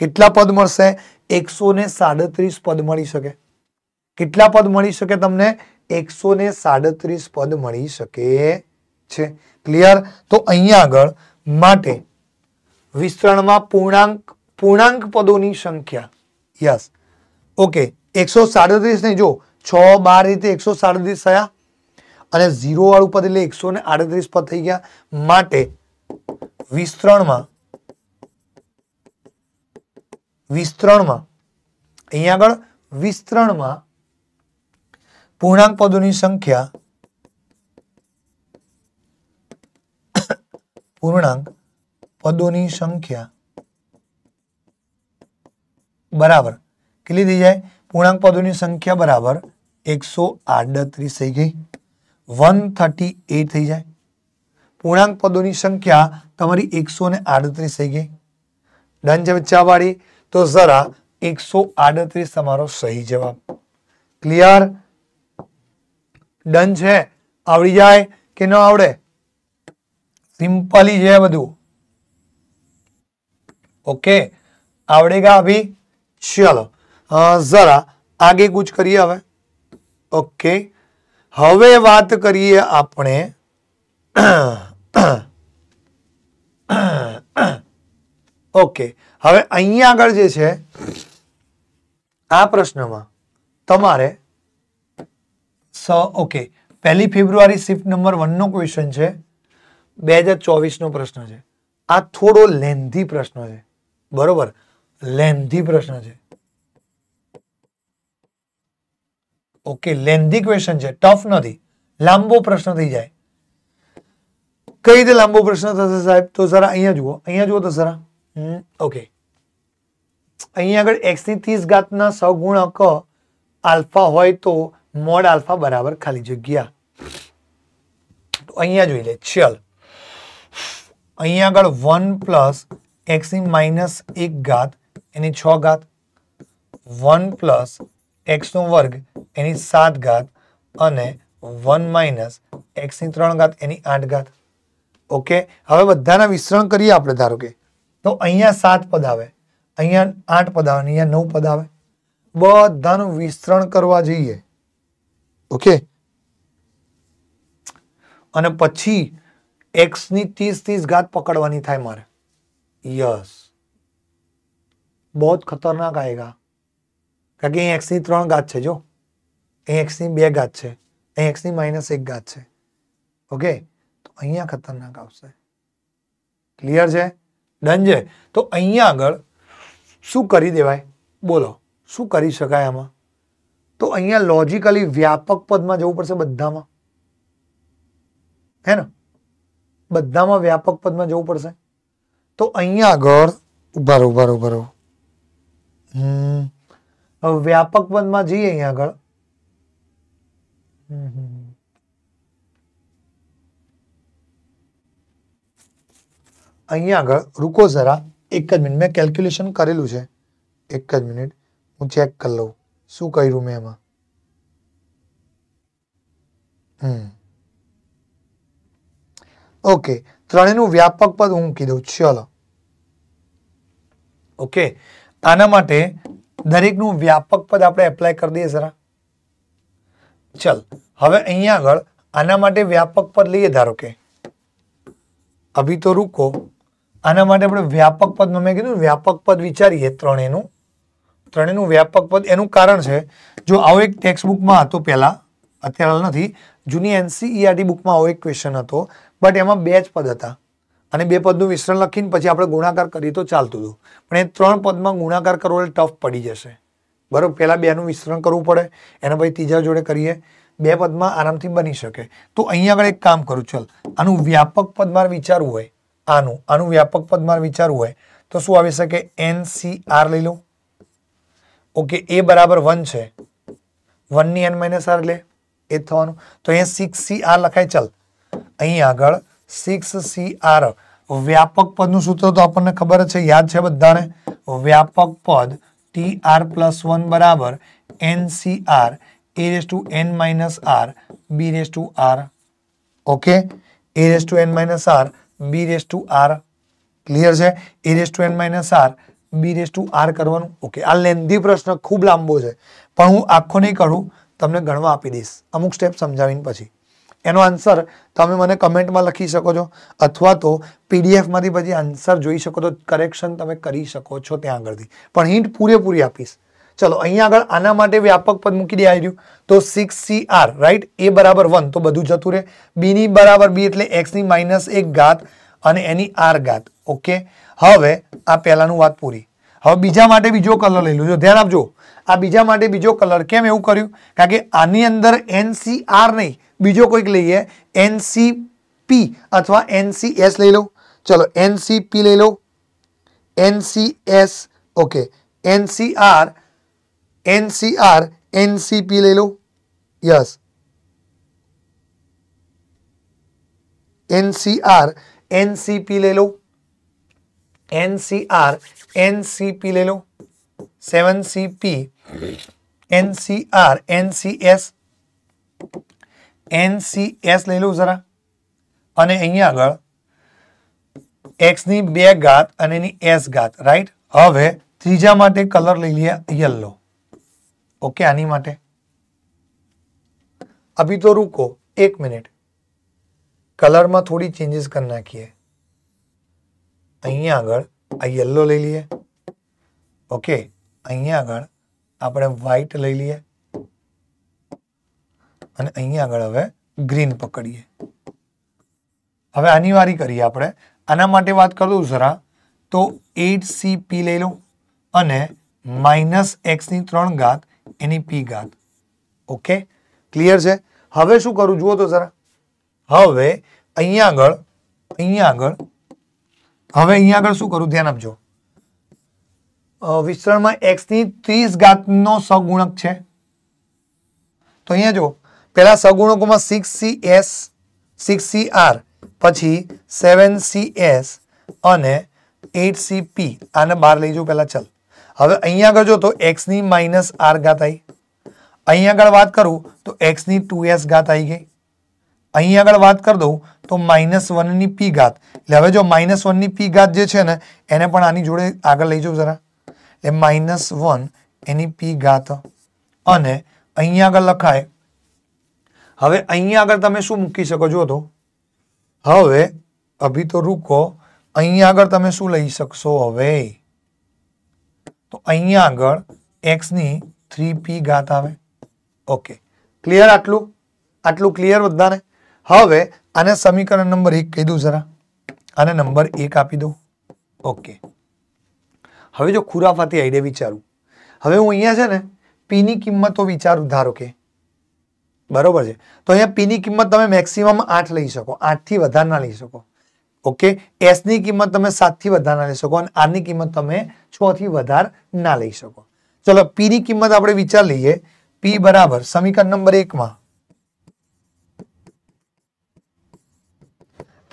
કેટલા પદ મળશે એકસો ને સાડત્રીસ પદ મળી શકે કેટલા પદ મળી શકે તમને એકસો ને સાડત્રીસ પદ મળી શકે છે ક્લિયર તો અહીંયા આગળ માટે વિસ્તરણમાં પૂર્ણાંક પૂર્ણાંક પદોની સંખ્યા યસ ઓકે એકસો સાડત્રીસને જો છ બાર રીતે એકસો સાડત્રીસ થયા અને ઝીરો વાળું પદ એટલે એકસો ને આડત્રીસ પદ થઈ ગયા માટે વિસ્તરણમાં વિસ્તરણમાં અહીંયા આગળ વિસ્તરણમાં पूर्णांक पदों की संख्या पूर्णांक पदों की संख्या बराबर कितनी दी जाए पूर्णांक पदों की संख्या बराबर एक सौ आड़तरीस थी गई वन थर्टी एट थी जाए पूर्णांक पदों की संख्या एक सौ आड़तरीस थी गई डन जब चावाड़ी तो जरा एक सौ आड़तरीस सही जवाब क्लियर ડન છે આવડી જાય કે ન આવડે સિમ્પલી છે બધું ઓકે આવડેગા અભી ચલો જરા આગે કૂચ કરીએ હવે ઓકે હવે વાત કરીએ આપણે ઓકે હવે અહીંયા આગળ જે છે આ પ્રશ્નમાં તમારે ओके पहली फेब्रुआरी शिफ्ट नंबर वन नो क्वेश्चन है चौबीस नो प्रश्न आ थोड़ो लेंथी प्रश्न बराबर लेंथी प्रश्न ओके लेंथी क्वेश्चन टफ नहीं लाबो प्रश्न थी जाए कई रीते लाबो प्रश्न साहब तो सारा अहिया जुओ अहिया जुओ तो सारा ओके अहिया आग एक्स तीस घात सौ गुण क आल्फा हो तो મોડ આલ્ફા બરાબર ખાલી જગ્યા તો અહીંયા જોઈ લે ચલ અહીંયા આગળ વન પ્લસ એક્સની માઇનસ એક ઘાત એની છ ઘાત વન પ્લસ એક્સનો વર્ગ એની સાત ઘાત અને વન માઇનસ એક્સની ત્રણ ઘાત એની આઠ ઘાત ઓકે હવે બધાના વિસ્તરણ કરીએ આપણે ધારો કે તો અહીંયા સાત પદ આવે અહીંયા આઠ પદ આવે અહીંયા નવ પદ આવે બધાનું વિસ્તરણ કરવા જઈએ ओके અને પછી x ની 30 30 ઘાત પકડવાની થાય મારે યસ બહુત ખતરનાક આયેગા કારણ કે અહીં x ની 3 ઘાત છે જો અહીં x ની 2 ઘાત છે અહીં x ની -1 ઘાત છે ઓકે તો અહીંયા ખતરનાક આવશે ક્લિયર છે ડન છે તો અહીંયા આગળ શું કરી દેવાય બોલો શું કરી શકાય આમાં તો અંયા લોજિકલી વ્યાપક પદમાં જવું પડશે બધામાં હે ને બધામાં વ્યાપક પદમાં જવું પડશે તો અંયા આગળ ઉભારો ઉભારો ઉભરો હમ હવે વ્યાપક પદમાં જઈએ અંયા આગળ હમ હમ અંયા આગળ रुકો જરા એક જ મિનિટ મે કેલ્ક્યુલેશન કરેલું છે એક જ મિનિટ હું ચેક કર લઉં શું કહીરું મે એમાં અ ઓકે ત્રણે નું વ્યાપક પદ હું કી દઉ ચલો ઓકે આના માટે દરેક નું વ્યાપક પદ આપણે એપ્લાય કરી દઈએ સરા ચલ હવે અહીંયા આગળ આના માટે વ્યાપક પદ લઈએ ધારો કે ابھی તો रुકો આના માટે આપણે વ્યાપક પદ મને કીધું વ્યાપક પદ વિચારીએ ત્રણે નું ત્રણેયનું વ્યાપક પદ એનું કારણ છે જો આવો એક ટેક્સ્ટ બુકમાં હતો પહેલાં અત્યારે નથી જૂની એનસીઈઆરટી બુકમાં e આવો એક ક્વેશ્ચન હતો બટ એમાં બે જ પદ હતા અને બે પદનું મિશ્રણ લખીને પછી આપણે ગુણાકાર કરીએ તો ચાલતું હતું પણ એ ત્રણ પદમાં ગુણાકાર કરવો એટલે ટફ પડી જશે બરાબર પહેલાં બેનું મિશ્રણ કરવું પડે એના પછી ત્રીજા જોડે કરીએ બે પદમાં આરામથી બની શકે તો અહીંયા આગળ એક કામ કરું ચાલ આનું વ્યાપક પદ મારે વિચારવું હોય આનું આનું વ્યાપક પદ મારે વિચારવું હોય તો શું આવી શકે એનસીઆર e લઈ લઉં ઓકે એ બરાબર વન છે વનની એન માઇનસ આર લે એ થવાનું તો અહીંયા સિક્સ સી આર લખાય ચાલ અહીં આગળ સિક્સ સી આર વ્યાપક પદનું સૂત્ર તો આપણને ખબર છે યાદ છે બધાને વ્યાપક પદ ટી આર પ્લસ વન બરાબર N C R A raise to N minus R B raise to R okay A raise to N minus R B raise to R clear છે A raise to N minus R b:r કરવાનો okay આ lengthy પ્રશ્ન ખૂબ લાંબો છે પણ હું આખો નહીં કરું તમને ગણવા આપી દઈશ અમુક સ્ટેપ સમજાવીને પછી એનો આન્સર તમે મને કમેન્ટમાં લખી શકો છો અથવા તો પીડીએફ માંથી પછી આન્સર જોઈ શકો તો કરેક્શન તમે કરી શકો છો ત્યાં આગળથી પણ હિન્ટ પૂરે પૂરી આપીશ ચલો અહીં આગળ આના માટે વ્યાપક પડ મૂકી દીધી આઈર્યું તો 6c r રાઈટ a = 1 તો બધું જ અતુર બ ની બરાબર b એટલે x ની -1 ઘાત અને એની r ઘાત ઓકે हावे आ पहला नु बात पूरी હવે બીજા માટે બીજો કલર લઈ લઉં જો ધ્યાન આપજો આ બીજા માટે બીજો કલર કેમ એવું કર્યું કારણ કે આની અંદર एनसीआर નહી બીજો કોઈક લઈ લે NC P अथवा NC S લઈ લો चलो NCP લઈ લો NCS okay NCR NCR NCP લઈ લો યસ NCR NCP લઈ લો N C R N C P ले लो seven C P N C R N C S N C S ले लो जरा अने आग एक्स घात एस घात राइट हम तीजा कलर ले लिया येलो ओके आनी अभी तो रुको एक मिनिट कलर में थोड़ी चेंजेस कर नाखी है અહીંયા આગળ આ યલો લઈ લઈએ ઓકે અહીંયા આગળ આપણે વ્હાઈટ લઈ લઈએ અને અહીંયા આગળ હવે ગ્રીન પકડીએ હવે અનિવાર્ય કરીએ આપણે આના માટે વાત કરું દઉં જરા તો એટ સી પી લઈ લઉં અને માઇનસ એક્સની ત્રણ ઘાત એની પી ઘાત ઓકે ક્લિયર છે હવે શું કરું જુઓ તો જરા હવે અહીંયા આગળ અહીંયા આગળ અવે અહીં આગળ શું કરું ધ્યાન આપજો અ વિસ્તરણમાં x ની 30 ઘાતનો સહગુણક છે તો અહીંયા જો પહેલા 6cs 6cr પછી 7cs અને 8cp આને બહાર લઈજો પહેલા ચાલ હવે અહીં આગળ જો તો x ની -r ઘાત આવી અહીં આગળ વાત કરું તો x ની 2s ઘાત આવી ગઈ અહીં આગળ વાત કર દો તો -1 ની p ઘાત એટલે હવે જો -1 ની p ઘાત જે છે ને એને પણ આની જોડે આગળ લઈજો જરા m -1 એની p ઘાત અને અહીંયા આગળ લખાય હવે અહીંયા આગળ તમે શું મૂકી શકો જો તો હવે ابھی તો रुકો અહીંયા આગળ તમે શું લઈ શકશો હવે તો અહીંયા આગળ x ની 3p ઘાત આવે ઓકે ક્લિયર આટલું આટલું ક્લિયર બધાને હવે આને સમીકરણ નંબર 1 કઈ દો જરા આને નંબર 1 આપી દો ઓકે હવે જો ખુરાફાથી આ ideia વિચારું હવે હું અહીંયા છે ને p ની કિંમત હું વિચારું ધારો કે બરોબર છે તો અહીંયા p ની કિંમત તમે મેક્સિમમ 8 લઈ શકો 8 થી વધારે ના લઈ શકો ઓકે s ની કિંમત તમે 7 થી વધારે ના લઈ શકો અને r ની કિંમત તમે 6 થી વધારે ના લઈ શકો ચલો p ની કિંમત આપણે વિચાર લઈએ p = સમીકરણ નંબર 1 માં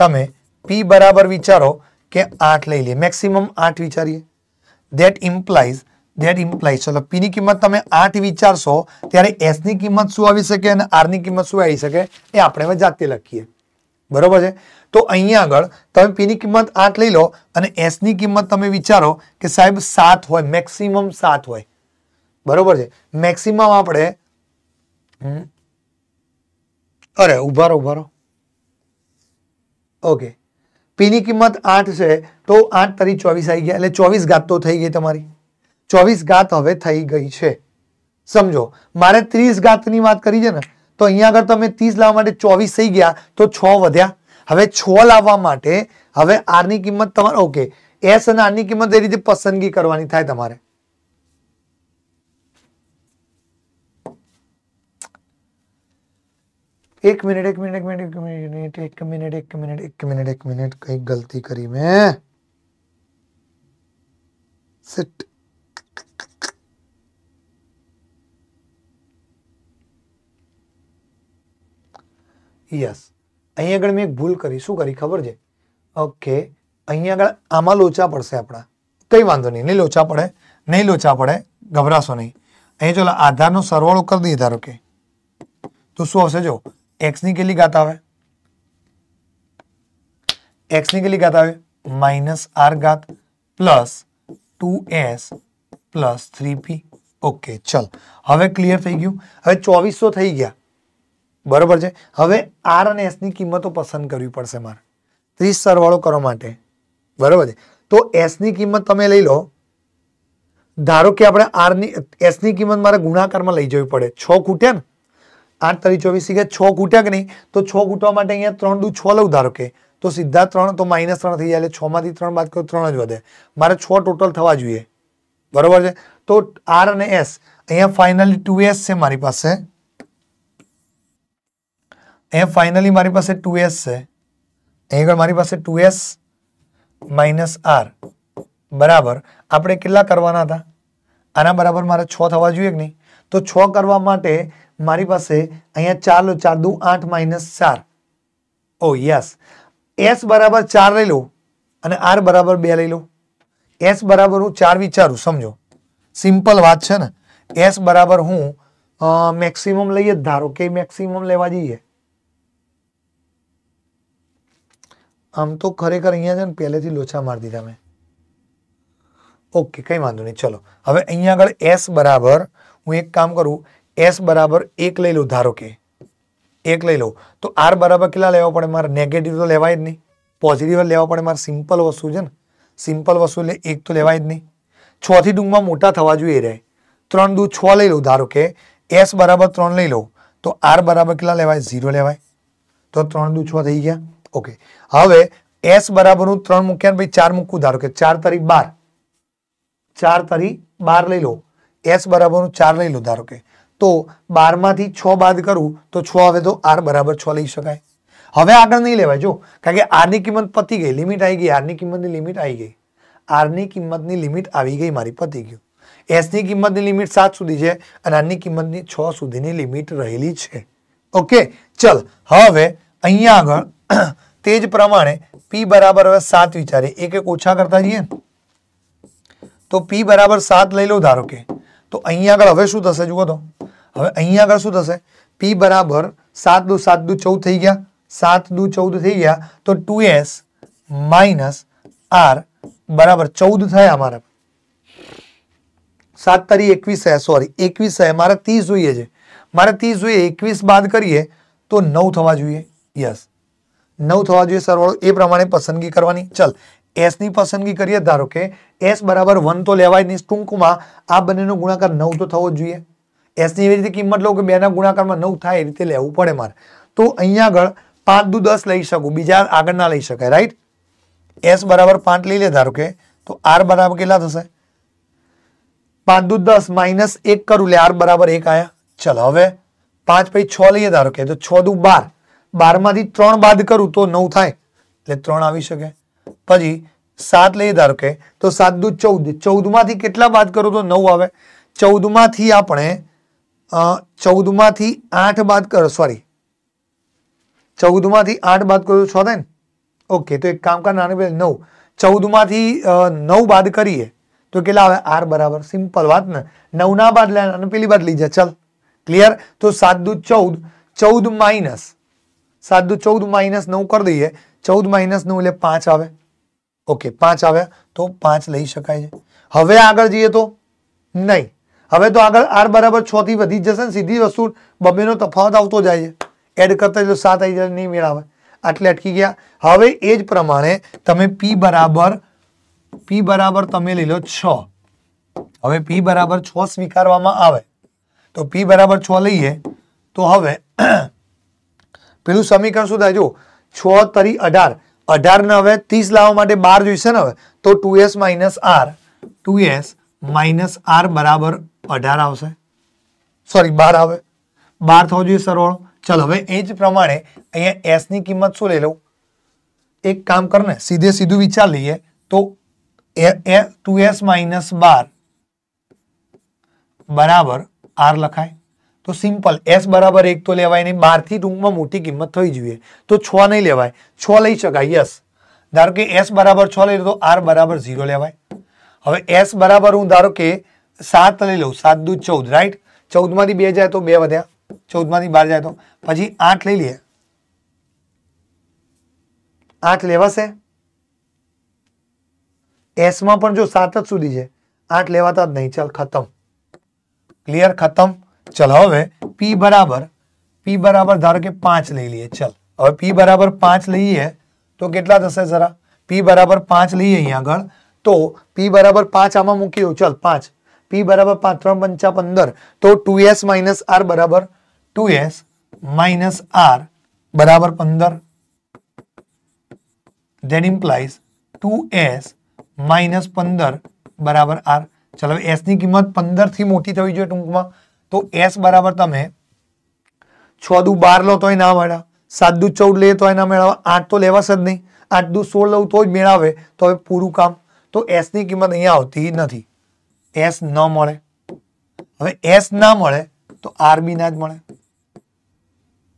તમે p બરાબર વિચારો કે 8 લઈ લે મેક્સિમમ 8 વિચારીએ ધેટ ઇમ્પ્લાયસ ધેટ ઇમ્પ્લાયસ એટલે p ની કિંમત તમે 8 વિચારશો ત્યારે s ની કિંમત શું આવી શકે અને r ની કિંમત શું આવી શકે એ આપણે વાત જતી લખીએ બરોબર છે તો અહીંયા આગળ તમે p ની કિંમત 8 લઈ લો અને s ની કિંમત તમે વિચારો કે સાહેબ 7 હોય મેક્સિમમ 7 હોય બરોબર છે મેક્સિમમ આપણે અરે ઉભારો ઉભારો ओके p ની કિંમત 8 છે તો 8 * 3 = 24 આવી ગયા એટલે 24 घात તો થઈ ગઈ તમારી 24 घात હવે થઈ ગઈ છે સમજો મારે 30 घात ની વાત કરી છે ને તો અહીંયા અગર તમે 30 લાવવા માટે 24 થઈ ગયા તો 6 વધ્યા હવે 6 લાવવા માટે હવે r ની કિંમત તમાર ઓકે s અને r ની કિંમત જે રીતે પસંદગી કરવાની થાય તમારે एक मिनट एक मिनट एक मिनट एक मिनट एक मिनट एक मिनट एक मिनट एक मिनट कहीं गलती करी मैं सिट यस अहीं आगे मैं एक भूल करी शू करी खबर जे ओके अहीं आगे आमा लोचा पड़ से अपना कई वांधो नहीं नहीं लोचा पड़े नहीं लोचा पड़े गबरासो नहीं अहीं चलो आधार नो सरवाळो कर दी धारो के तो शू आवशे जो x ने के लिए गाथा है x ने के लिए गाथा है -r घात + 2s + 3p ओके चल अबे क्लियर થઈ ગયું હવે 2400 થઈ ગયા બરોબર છે હવે r અને s ની કિંમત તો પસંદ કરવી પડશે મારે 30 સર વાળો કરવા માટે બરોબર છે તો s ની કિંમત તમે લઈ લો ધારો કે આપણે r ની s ની કિંમત મારે ગુણાકારમાં લઈ જવી પડે 6 * 2 8 * 3 = 24 કે 6 ગુટ્યા કે નહીં તો 6 ગુટવા માટે અહીંયા 3 * 2 = 6 લઉં ધારકે તો સીધા 3 તો -3 થઈ જાય એટલે 6 માંથી 3 બાદ કરો 3 જ વધે મારે 6 ટોટલ થવા જોઈએ બરોબર છે તો r અને s અહીંયા ફાઇનલી 2s છે મારી પાસે અહીં ફાઇનલી મારી પાસે 2s છે એકર મારી પાસે 2s - r = આપણે કેટલા કરવાના હતા આના બરાબર મારે 6 થવા જોઈએ કે નહીં તો 6 કરવા માટે મારી પાસે અહિયાં 4 4 2 8 - 4 ઓ યસ s = 4 લઈ લો અને r = 2 લઈ લો s = હું 4 વિચારું સમજો સિમ્પલ વાત છે ને s = હું મેક્સિમમ લઈ દે ધારો કે મેક્સિમમ લેવા જોઈએ આમ તો ખરેખર અહિયાં છે ને પહેલેથી લોચા માર દીધા મે ઓકે કંઈ માંડું નહીં ચલો હવે અહિયાં આગળ s = હું એક કામ કરું एस बराबर एक लै लो धारो के एक लै लो तो आर बराबर के लेवा पड़े मार नेगेटिव तो लेवाय नहीं पॉजिटिव लेवा पड़े मार सीम्पल वस्तु है सीम्पल वस्तु एक तो लेवाय नहीं छूंक में मोटा थवा जुए रहे त्र दू छ लै लो धारो के एस बराबर त्र लै लो तो आर बराबर के लेवाय जीरो लेवाय तो त्र दू छ थी गया ओके हम एस बराबर हूँ त्र मुकया चार मूकू धारो के चार तरी बार चार तरी बार लै लो एस बराबर चार लै लो धारो के तो 12 में से 6 બાદ करू तो 6 આવે તો r = 6 લઈ શકાય હવે આગળ નહી લેવાય જો કારણ કે r ની કિંમત પતિ ગઈ લિમિટ आएगी r ની કિંમત ની લિમિટ આવી ગઈ r ની કિંમત ની લિમિટ આવી ગઈ મારી પતિ ગયો s ની કિંમત ની લિમિટ 7 સુધી છે અને r ની કિંમત ની 6 સુધી ની લિમિટ રહેલી છે ઓકે ચલ હવે અહીંયા આગળ તેજ પ્રમાણે p = 7 વિચારે એક એક ઉછા કરતા જઈએ તો p = 7 લઈ લો ધારો કે તો અહીંયા આગળ હવે શું થશે જુઓ તો હવે અહીંયા આગળ શું થશે p બરાબર 7 * 2 7 * 2 14 થઈ ગયા 7 * 2 14 થઈ ગયા તો 2s - r = 14 થાય અમારે 7 તરી 21 એ સોરી 21 એ મારે 30 જોઈએ છે મારે 30 જોઈએ 21 બાદ करिए તો 9 થવા જોઈએ યસ 9 થવા જોઈએ સરવાળો એ પ્રમાણે પસંદગી કરવાની ચાલ s ની પસંદગી કરીએ ધારો કે s = 1 તો લેવાય નિષ્ટુંકુમાં આ બંનેનો ગુણાકાર 9 તો થવો જ જોઈએ s ની એવી રીતે કિંમત લઉં કે બેનો ગુણાકારમાં 9 થાય એ રીતે લેવું પડે માર તો અહીં આગળ 5 * 2 10 લઈ શકું બીજા આગળ ના લઈ શકાય રાઈટ s = 5 લઈ લે ધારો કે તો r બરાબર કેટલા થશે 5 * 2 10 - 1 કરું લે r = 1 આયા ચલો હવે 5 / 6 લઈ લે ધારો કે તો 6 * 2 12 12 માંથી 3 બાદ કરું તો 9 થાય એટલે 3 આવી શકે पाजी 7 ले धारो के तो 7 2 14 14 માંથી કેટલા બાદ કરો તો 9 આવે 14 માંથી આપણે 14 માંથી 8 બાદ કરો સોરી 14 માંથી 8 બાદ કરો તો 6 થાય ને ઓકે તો એક કામ કર નાની બે 9 14 માંથી 9 બાદ કરીએ તો કેટલા આવે r बराबर सिंपल વાત ને 9 ના બાદ લે ને પહેલી બાદ લીજે ચલ ક્લિયર તો 7 2 14 14 - 7 2 14 - 9 કરી દઈએ 14 - 9 એટલે 5 આવે ઓકે પાંચ આવ્યા તો પાંચ લઈ શકાય છે હવે આગળ જઈએ તો નહીં હવે તો આગળ આર બરાબર છ થી વધી જશે ને સીધી વસ્તુ બંનેનો તફાવત આવતો જાય છે એડ કરતા જો સાત આવી જાય નહીં મેળાવે આટલે અટકી ગયા હવે એ જ પ્રમાણે તમે પી બરાબર પી બરાબર તમે લઈ લો છ હવે પી બરાબર છ સ્વીકારવામાં આવે તો પી બરાબર છ લઈએ તો હવે પેલું સમીકરણ શું થાય જો છ તરી અઢાર अठार ने हम तीस ला बार जो तो two S minus R two S minus R बराबर अठार आरी बार आ बार थे सरव चल हम एज प्रमाण अस की किमत शू ले एक काम कर सीधे सीधे विचार लीए तो टू एस माइनस बार बराबर आर लखाए તો સિમ્પલ એસ બરાબર એક તો લેવાય નહીં બારથી ટૂંકમાં મોટી કિંમત થઈ જોઈએ તો છ નહીં લેવાય છ લઈ શકાય યસ ધારો કે એસ બરાબર છ લઈ લો તો આર બરાબર ઝીરો લેવાય હવે એસ બરાબર હું ધારો કે સાત લઈ લઉં સાત દૂધ ચૌદ રાઈટ ચૌદમાંથી બે જાય તો બે વધ્યા ચૌદમાંથી બાર જાય તો પછી આઠ લઈ લઈએ આઠ લેવાશે એસમાં પણ જો સાત જ સુધી છે આઠ લેવાતા જ નહીં ચાલ ખતમ ક્લિયર ખતમ चल हम पी बराबर पी बराबर धारो के पांच ले लिए चल हम पी बराबर पांच ली तो के जरा पी बराबर पांच ली आग तो पी बराबर पांच आम मूकी चल पांच पी बराबर पांच त्र पंचा पंदर तो टू एस माइनस आर बराबर टू एस माइनस आर बराबर पंदर then implies two S minus पंदर बराबर आर चलो एस की किमत पंदर थी मोटी थी जो टूंक में तो एस बराबर ते छ दू बार लो तो ना मेरा सात दू चौद ले तो मेवा आठ तो लेवा नहीं आठ दू सोल लो तो मेड़े तो हम पूरु काम तो एस की किमत अँ नहीं एस न मे हम एस ना मे तो आरबी ना मे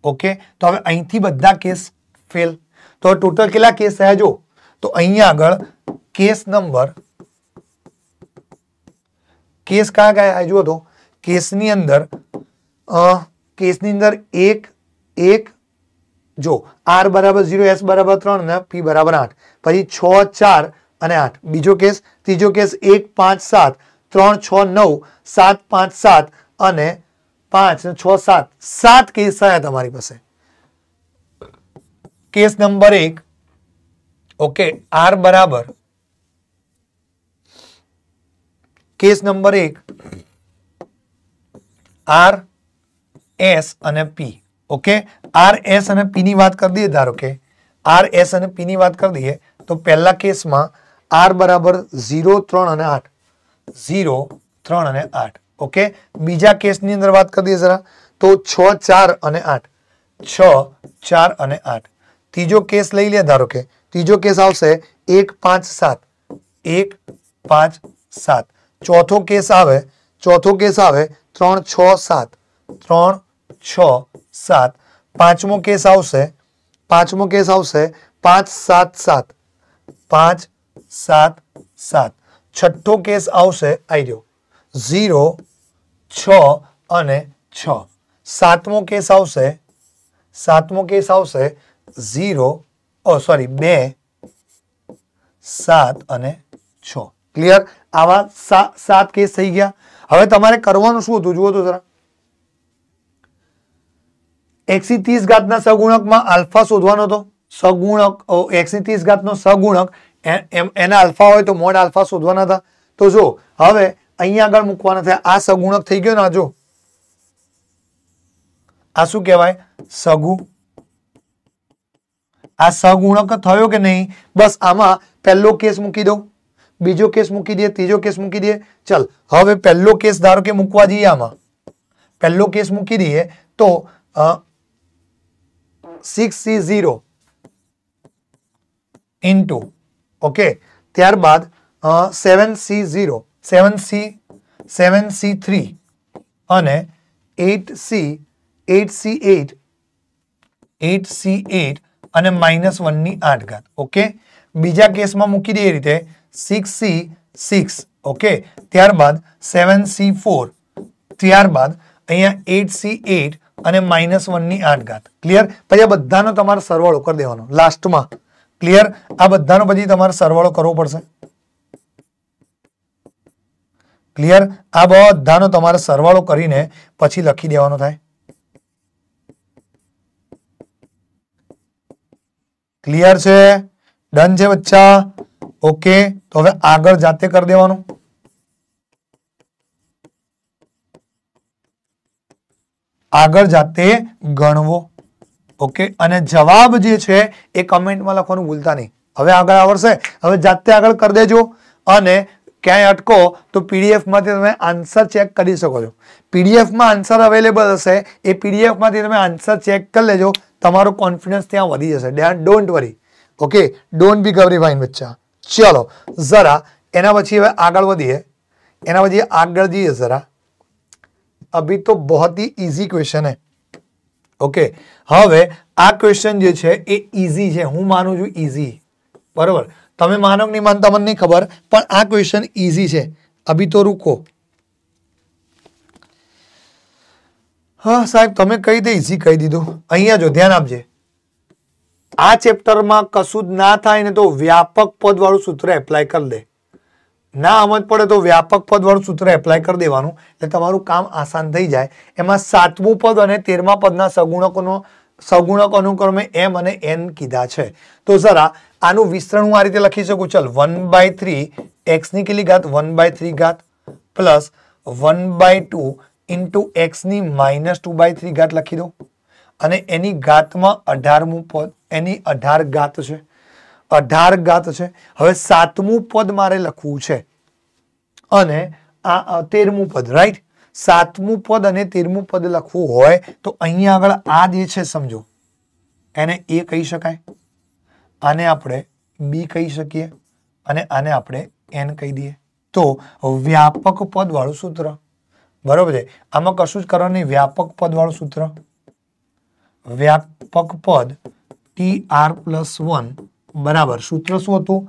ओके तो हम अँ थी बदा केस फेल तो टोटल के केस है जो तो अँ आग केस नंबर केस क्या क्या जो तो કેસની અંદર કેસની અંદર એક એક જો આર બરાબર ઝીરો એસ બરાબર ત્રણ ને પી બરાબર આઠ પછી છ ચાર અને આઠ બીજો કેસ ત્રીજો કેસ એક પાંચ સાત ત્રણ છ નવ સાત પાંચ સાત અને પાંચ ને છ સાત સાત કેસ થયા તમારી પાસે કેસ નંબર એક ઓકે આર બરાબર કેસ નંબર એક r s અને p ઓકે r s અને p ની વાત કરી દઈએ ધારો કે r s અને p ની વાત કરી દઈએ તો પહેલા કેસ માં r = 0 3 અને 8 0 3 અને 8 ઓકે બીજો કેસ ની અંદર વાત કરી દઈએ જરા તો 6 4 અને 8 6 4 અને 8 ત્રીજો કેસ લઈ લઈએ ધારો કે ત્રીજો કેસ આવે 1 5 7 1 5 7 ચોથો કેસ આવે ચોથો કેસ આવે 367 367 पाचवो केस આવશે पाचवो केस આવશે 577 577 છઠ્ઠો કેસ આવશે આજો 0 6 અને 6 સાતમો કેસ આવશે સાતમો કેસ આવશે 0 ઓ સરી 2 7 અને 6 ક્લિયર આવા 7 કેસ થઈ ગયા હવે તમારે કરવાનો શું હતો જુઓ તો સરા x ની 30 घात ના સહગુણક માં α શોધવાનો તો સહગુણક ઓ x ની 30 घात નો સહગુણક એ ના α હોય તો મોડ α શોધવાનો હતો તો જો હવે અહીં આગળ મુકવાનો થાય આ સહગુણક થઈ ગયો ને આ જો આ શું કહેવાય સગુ આ સહગુણક થયો કે નહીં બસ આમાં પહેલો કેસ મૂકી દો બીજો કેસ મૂકી દઈએ ત્રીજો કેસ મૂકી દઈએ ચાલ હવે પર્લો કેસ ધારો કે મુકવા જોઈએ આમાં પર્લો કેસ મૂકી દઈએ તો 6c0 * ઓકે ત્યારબાદ 7c0 7c 7c3 અને 8c 8c8 8c8 અને -1 ની 8 ઘાત ઓકે બીજા કેસમાં મૂકી દે એ રીતે સિક્સ સી સિક્સ ઓકે ત્યારબાદ સેવન સી ફોર ત્યારબાદ અહીંયા એટ એટ અને માઇનસ ની આઠ ઘાત ક્લિયર પછી આ બધાનો તમારે સરવાળો કરી દેવાનો લાસ્ટમાં ક્લિયર આ બધાનો પછી તમારે સરવાળો કરવો પડશે ક્લિયર આ બધાનો તમારે સરવાળો કરીને પછી લખી દેવાનો થાય ક્લિયર છે ડન છે બચ્ચા ओके तो હવે આગળ જાતે કરી દેવાનું આગળ જાતે ગણવો ઓકે અને જવાબ જે છે એ કમેન્ટ માં લખવાનું ભૂલતા નહીં હવે આગળ આવorse હવે જાતે આગળ કરી દેજો અને ક્યાંય अटકો તો PDF માં તમે આન્સર ચેક કરી શકો છો PDF માં આન્સર अवेलेबल હશે એ PDF માંથી તમે આન્સર ચેક કરી લેજો તમારો કોન્ફિડન્સ ત્યાં વધી જશે don't worry okay don't be कंवरी બાઈન બચ્ચા चलो जरा एना वची હવે આગળ વધીએ એના વજી આગળ જઈએ સરા ابھی તો બહુત હી ઈઝી ક્વેશ્ચન હે ઓકે હા હવે આ ક્વેશ્ચન જે છે એ ઈઝી છે હું માનું છું ઈઝી બરાબર તમે માનક ની મનતા મન ની ખબર પણ આ ક્વેશ્ચન ઈઝી છે ابھی તો रुકો હા સાહેબ તમે કહી દે ઈઝી કહી દીધો અહિયા જો ધ્યાન આપજે આ ચેપ્ટરમાં કશું જ ના થાય ને તો વ્યાપક પદવાળું સૂત્ર એપ્લાય કરી દે ના સમજ પડે તો વ્યાપક પદવાળું સૂત્ર એપ્લાય કરી દેવાનું એટલે તમારું કામ આસાન થઈ જાય એમાં સાતમું પદ અને તેરમા પદના સગુણકોનો સગુણક અનુક્રમે એમ અને એન કીધા છે તો જરા આનું વિસ્તરણ હું આ રીતે લખી શકું ચલ વન બાય થ્રી એક્સની કેટલી ઘાત વન બાય થ્રી ઘાત plus one by two into એક્સની માઇનસ ટુ બાય થ્રી ઘાત લખી દઉં અને એની ગાતમાં અઢારમું પદ એની અઢાર ગાત છે અઢાર ગાત છે હવે સાતમું પદ મારે લખવું છે અને આ તેરમું પદ રાઈટ સાતમું પદ અને તેરમું પદ લખવું હોય તો અહીંયા આગળ આ જે છે સમજો એને એ કહી શકાય આને આપણે બી કહી શકીએ અને આને આપણે એન કહી દઈએ તો વ્યાપક પદવાળું સૂત્ર બરોબર છે આમાં કશું જ કરવાની વ્યાપક પદવાળું સૂત્ર વ્યાપક પદ ટી આર પ્લસ વન બરાબર સૂત્ર શું હતું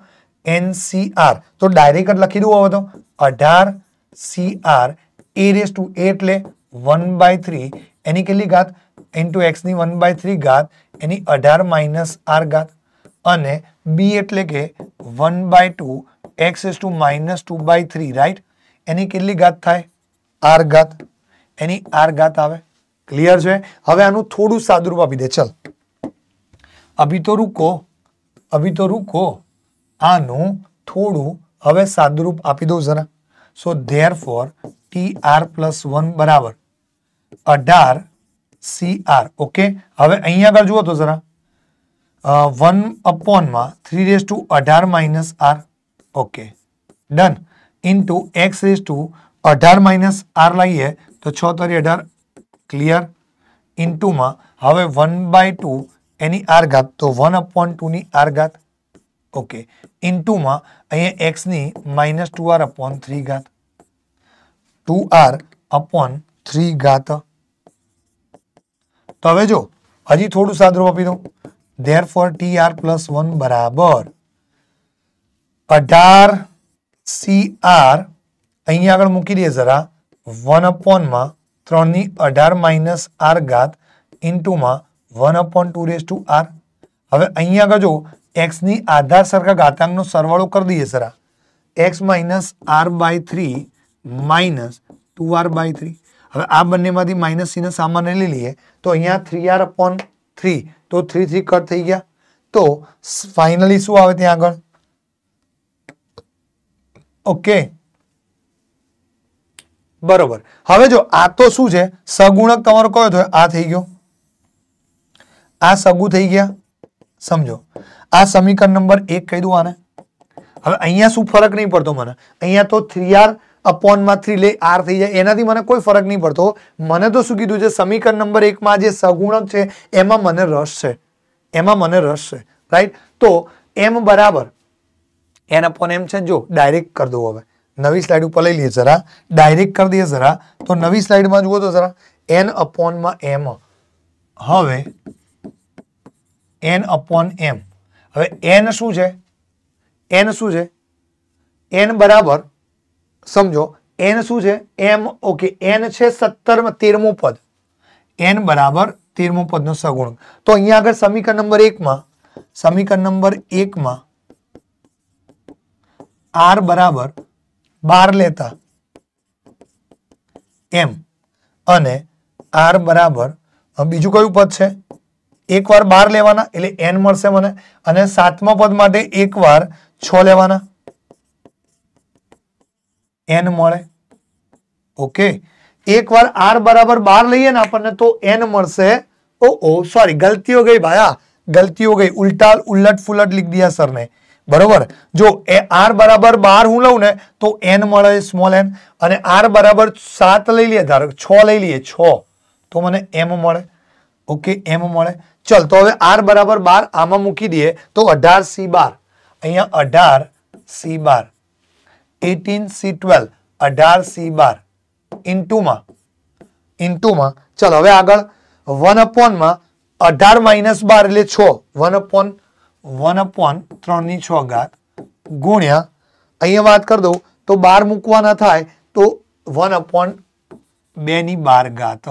એનસીઆર તો ડાયરેક્ટ લખી દઉં હવે તો અઢાર આર એ રેસ ટુ એ એટલે વન બાય થ્રી એની કેટલી ઘાત ટુ એક્સની વન બાય થ્રી ઘાત એની અઢાર માઇનસ આર ઘાત અને બી એટલે કે one by two X S to minus two by three right એની કેટલી ઘાત થાય આર ઘાત એની આર ઘાત આવે क्लियर है हमें आनु थोड़ू सादरूप आप दे चल अभी तो रुको अभी तो रुको आ थोड़ू हमें सादरूप आप दू जरा so therefore T R plus one बराबर अठार सी आर ओके हम अह जुओ तो जरा वन अपोन में थ्री रेस टू अठार minus R okay done into X raise to अठार माइनस आर लाइए तो छतरी अठार क्लियर इनटू में હવે 1/2 एनी r घात तो 1/2 ની r घात ओके इनटू में અહીં x ની -2r/3 घात 2r / 3 घात तो હવે જો હજી થોડું સાદું રૂપ આપી દો ધેર ફોર tr + 1 = 18 cr અહીં આગળ મૂકી દે જરા 1 अपॉन માં त्री अठार माइनस आर घात इंटू में one upon two raise to R हम अँ जो एक्स आधार सरखा घातांको सरवाड़ो कर दिए सरा X minus R by three minus two R by three हम आ बने माइनस सी ने सामान ले लीए तो अँ थ्री आर अपॉन थ्री तो थ्री थ्री कट थी गया तो फाइनली शू आग ओके okay. બરોબર હવે જો આ તો શું છે સગુણક તમારો કયો થયો આ થઈ ગયો આ સગુ થઈ ગયા સમજો આ સમીકરણ નંબર એક કહી દઉં આને હવે અહીંયા શું ફરક નહીં પડતો મને અહીંયા તો થ્રી આર અપોનમાં થ્રી લે આર થઈ જાય એનાથી મને કોઈ ફરક નહીં પડતો મને તો શું કીધું છે સમીકરણ નંબર એકમાં જે સગુણક છે એમાં મને રસ છે એમાં મને રસ છે રાઈટ તો એમ બરાબર એન અપોન એમ છે જો ડાયરેક્ટ કરી દઉં હવે नई स्लाइड ऊपर ले लिए जरा डायरेक्ट कर दिए जरा तो नई स्लाइड में જુઓ તો जरा n अपॉन में m હવે n अपॉन m હવે n શું છે n શું છે n બરાબર સમજો n શું છે m ઓકે n છે 17 માં 13મો પદ n બરાબર 13મો પદનો સગુણક તો અહીંયા અગર સમીકરણ નંબર 1 માં સમીકરણ નંબર 1 માં r બરાબર બાર લેતા એમ અને આર બરાબર બીજું કયું પદ છે એકવાર બાર લેવાના એટલે એન મળશે મને અને સાતમા પદ માટે એકવાર છ લેવાના એન મળે ઓકે એકવાર આર બરાબર બાર લઈએ ને આપણને તો એન મળશે ઓહો સોરી ગલતીઓ ગઈ ભાયા ગલતી હો ગઈ ઉલટા ઉલટ ફુલટ લીખ દિયા સર બરોબર જો એ આર બરાબર બાર હું લઉં ને તો એન મળે સ્મોલ એન અને આર બરાબર સાત લઈ લઈએ ધારો છ લઈ લઈએ છ તો મને એમ મળે ઓકે એમ મળે ચલ તો હવે આર બરાબર બાર આમાં મૂકી દઈએ તો અઢાર સી બાર અહીંયા અઢાર સી બાર એટીન સી ટ્વેલ્વ અઢાર સી બાર ઇન્ટુમાં ઇન્ટુમાં ચલ હવે આગળ વન અપોનમાં અઢાર માઇનસ બાર એટલે છ વન અપોન वन अपन त्री छात गुण्या अत कर दो तो बार मुकवा थे तो वन अपन बेनी बार गात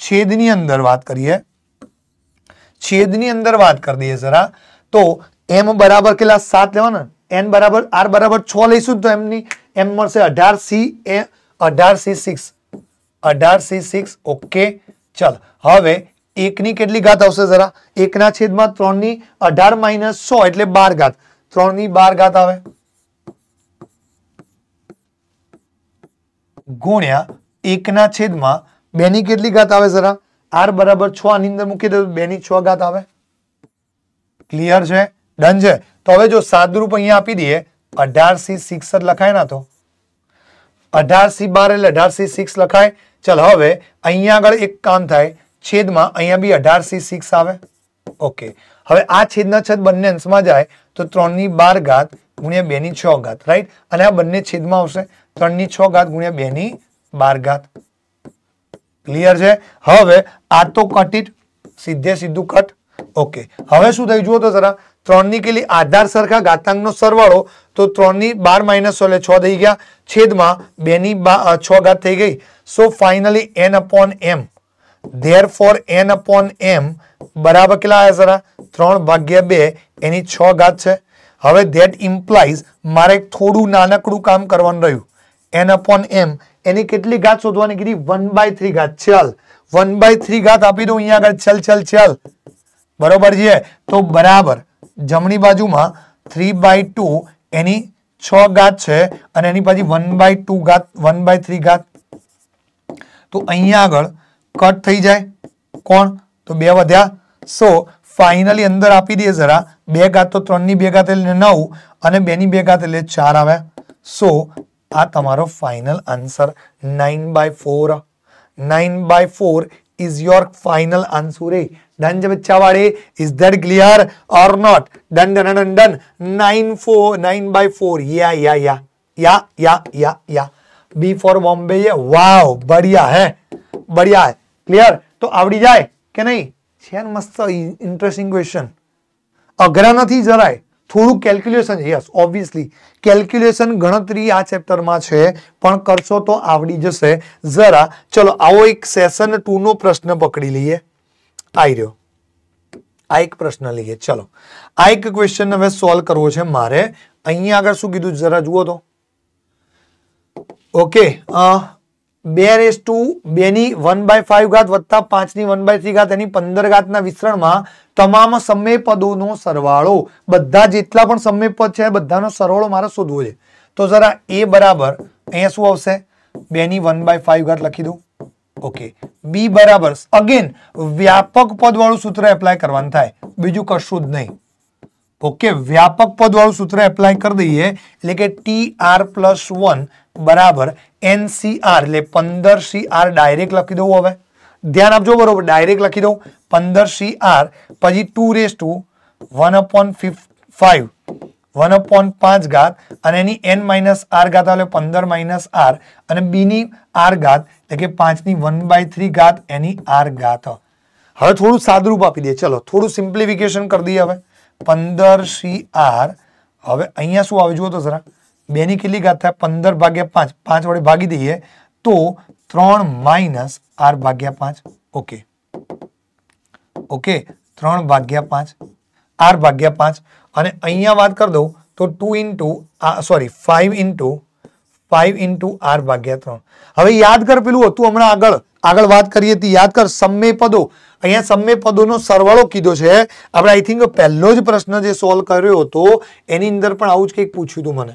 छेदनी अंदर बात करिए छेदनी अंदर बात कर दिए जरा तो एम बराबर के सात लेवा एन बराबर आर बराबर छ लैसु तो एम एम मैं अठार सी ए अठार सी सिक्स अठार सी सिक्स ओके चल हम 1 ની કેટલી घात આવશે જરા 1 ના છેદ માં 3 ની 18 - 100 એટલે 12 घात 3 ની 12 घात આવે ગુણ્યા 1 ના છેદ માં 2 ની કેટલી घात આવે જરા r = 6 આની અંદર મૂકી દે તો 2 ની 6 घात આવે ક્લિયર છે डन છે તો હવે જો સાદુ રૂપ અહીંયા આપી દઈએ 18 c 6 લખાય ના તો 18 c 12 એટલે 18 c 6 લખાય ચાલ હવે અહીંયા આગળ એક કામ થાય છેદમાં અહીંયા બી 18 થી 6 આવે ઓકે હવે આ છેદનો છેદ બંને અંશમાં જાય તો 3 ની 12 ઘાત * 2 ની 6 ઘાત રાઈટ અને આ બંને છેદમાં આવશે 3 ની 6 ઘાત * 2 ની 12 ઘાત ક્લિયર છે હવે આ તો કટિત સીધે સીધું કટ ઓકે હવે શું થાય જુઓ તો સરા 3 ની કેલી આધાર સરખા ગાતાંકનો સરવાળો તો 3 ની 12 - 6 એટલે 6 થઈ ગયા છેદમાં 2 ની 6 ઘાત થઈ ગઈ so finally n / m therefore n upon m बराबर किला जरा 3/2 એની 6 घात છે હવે ધેટ ઇમ્પ્લાયસ મારે થોડું નાનકડું કામ કરવાનું રહ્યું n upon m એની કેટલી घात શોધવાની હતી 1/3 घात ચલ 1/3 घात આપી દો અહીં આગળ ચલ ચલ ચલ બરોબર છે તો બરાબર જમણી બાજુમાં 3/2 એની 6 घात છે અને એની પાજી 1/2 घात 1/3 घात તો અહીં આગળ कट થઈ જાય કોણ તો 2 વધ્યા 100 ફાઇનલી અંદર આપી દીયે જરા 2^3 ની 2^3 એટલે 9 અને 2 ની 2^3 એટલે 4 આવે 100 આ તમારો final answer 9/4 9/4 is your final answer done જ બચ્ચા વાડે is that clear or not done done done 9 4 9/4 યહ યહ યહ યહ યહ યહ બી ફોર બોમ્બે યે વાવ બઢિયા હે બઢિયા ક્લિયર તો આવડી જાય કે નહીં છે મસ્ત ઇન્ટરેસ્ટિંગ ક્વેશ્ચન અઘરા નથી જરાય થોડું કેલ્ક્યુલેશન યસ ઓબ્વિયસલી કેલ્ક્યુલેશન ગણતરી આ ચેપ્ટરમાં છે પણ કરશો તો આવડી જશે જરા ચલો આવો એક સેશન ટુનો પ્રશ્ન પકડી લઈએ આવી રહ્યો આ એક પ્રશ્ન લઈએ ચલો આ એક ક્વેશ્ચન હવે સોલ્વ કરવો છે મારે અહીંયા આગળ શું કીધું જરા જુઓ તો ઓકે 2^2 2 ની 1/5 ઘાત + 5 ની 1/3 ઘાત ની 15 ઘાત ના વિસ્તરણ માં તમામ સમમેય પદો નો સરવાળો બધા જેટલા પણ સમમેય પદ છે બધા નો સરવાળો મારા શોધવો છે તો જરા a = અહીં શું આવશે 2 ની 1/5 ઘાત લખી દો ઓકે b = अगेन ব্যাপক પદ વાળું સૂત્ર એપ્લાય કરવાનું થાય બીજું કશું જ નહીં ओके व्यापक पद વાળું સૂત્ર એપ્લાય કરી દઈએ એટલે કે TR + 1 = NCR એટલે 15 CR ડાયરેક્ટ લખી દઉં હવે ધ્યાન આપજો બરોબર ડાયરેક્ટ લખી દઉં 15 CR પછી 2^ 1/5 1/5 ઘાત અને એની n - r ઘાત એટલે 15 - r અને b ની r ઘાત એટલે કે 5 ની 1/3 ઘાત એની r ઘાત હવે થોડું સાદુ રૂપ આપી દઈએ ચલો થોડું સિમ્પ્લિફિકેશન કરી દઈએ હવે 15 cr હવે અહિયાં શું આવે જો તો સરા બે ની કીલી ગાત થાય 15 ભાગ્યા 5 5 વડે ભાગી દઈએ તો 3 - r ભાગ્યા 5 ઓકે ઓકે 3 ભાગ્યા 5 r ભાગ્યા 5 અને અહિયાં વાત કર દો તો 2 * સોરી 5 * ફાઈવ ઇન્ટુ આર ભાગ્યા ત્રણ હવે યાદ કર પેલું હતું હમણાં આગળ આગળ વાત કરીએ હતી યાદ કર સમય પદો અહીંયા સમય પદોનો સરવાળો કીધો છે આપણે આઈ થિંક પહેલો જ પ્રશ્ન જે સોલ્વ કર્યો હતો એની અંદર પણ આવું જ કંઈક પૂછ્યું હતું મને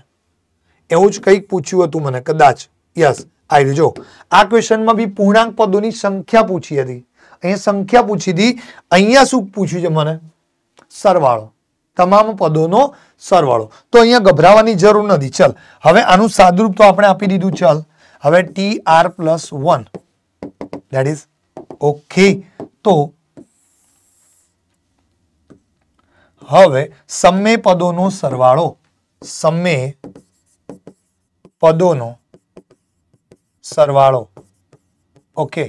એવું જ કંઈક પૂછ્યું હતું મને કદાચ યસ આવી જો આ ક્વેશ્ચનમાં બી પૂર્ણાંક પદોની સંખ્યા પૂછી હતી અહીંયા સંખ્યા પૂછી હતી અહીંયા શું પૂછ્યું છે મને સરવાળો તમામ પદોનો સરવાળો તો અહીંયા ગભરાવાની જરૂર નથી ચલ હવે આનું સાદુરૂપ તો આપણે આપી દીધું ચલ હવે T R plus one that is okay તો હવે સમ્મે પદોનો સરવાળો સમય પદોનો સરવાળો ઓકે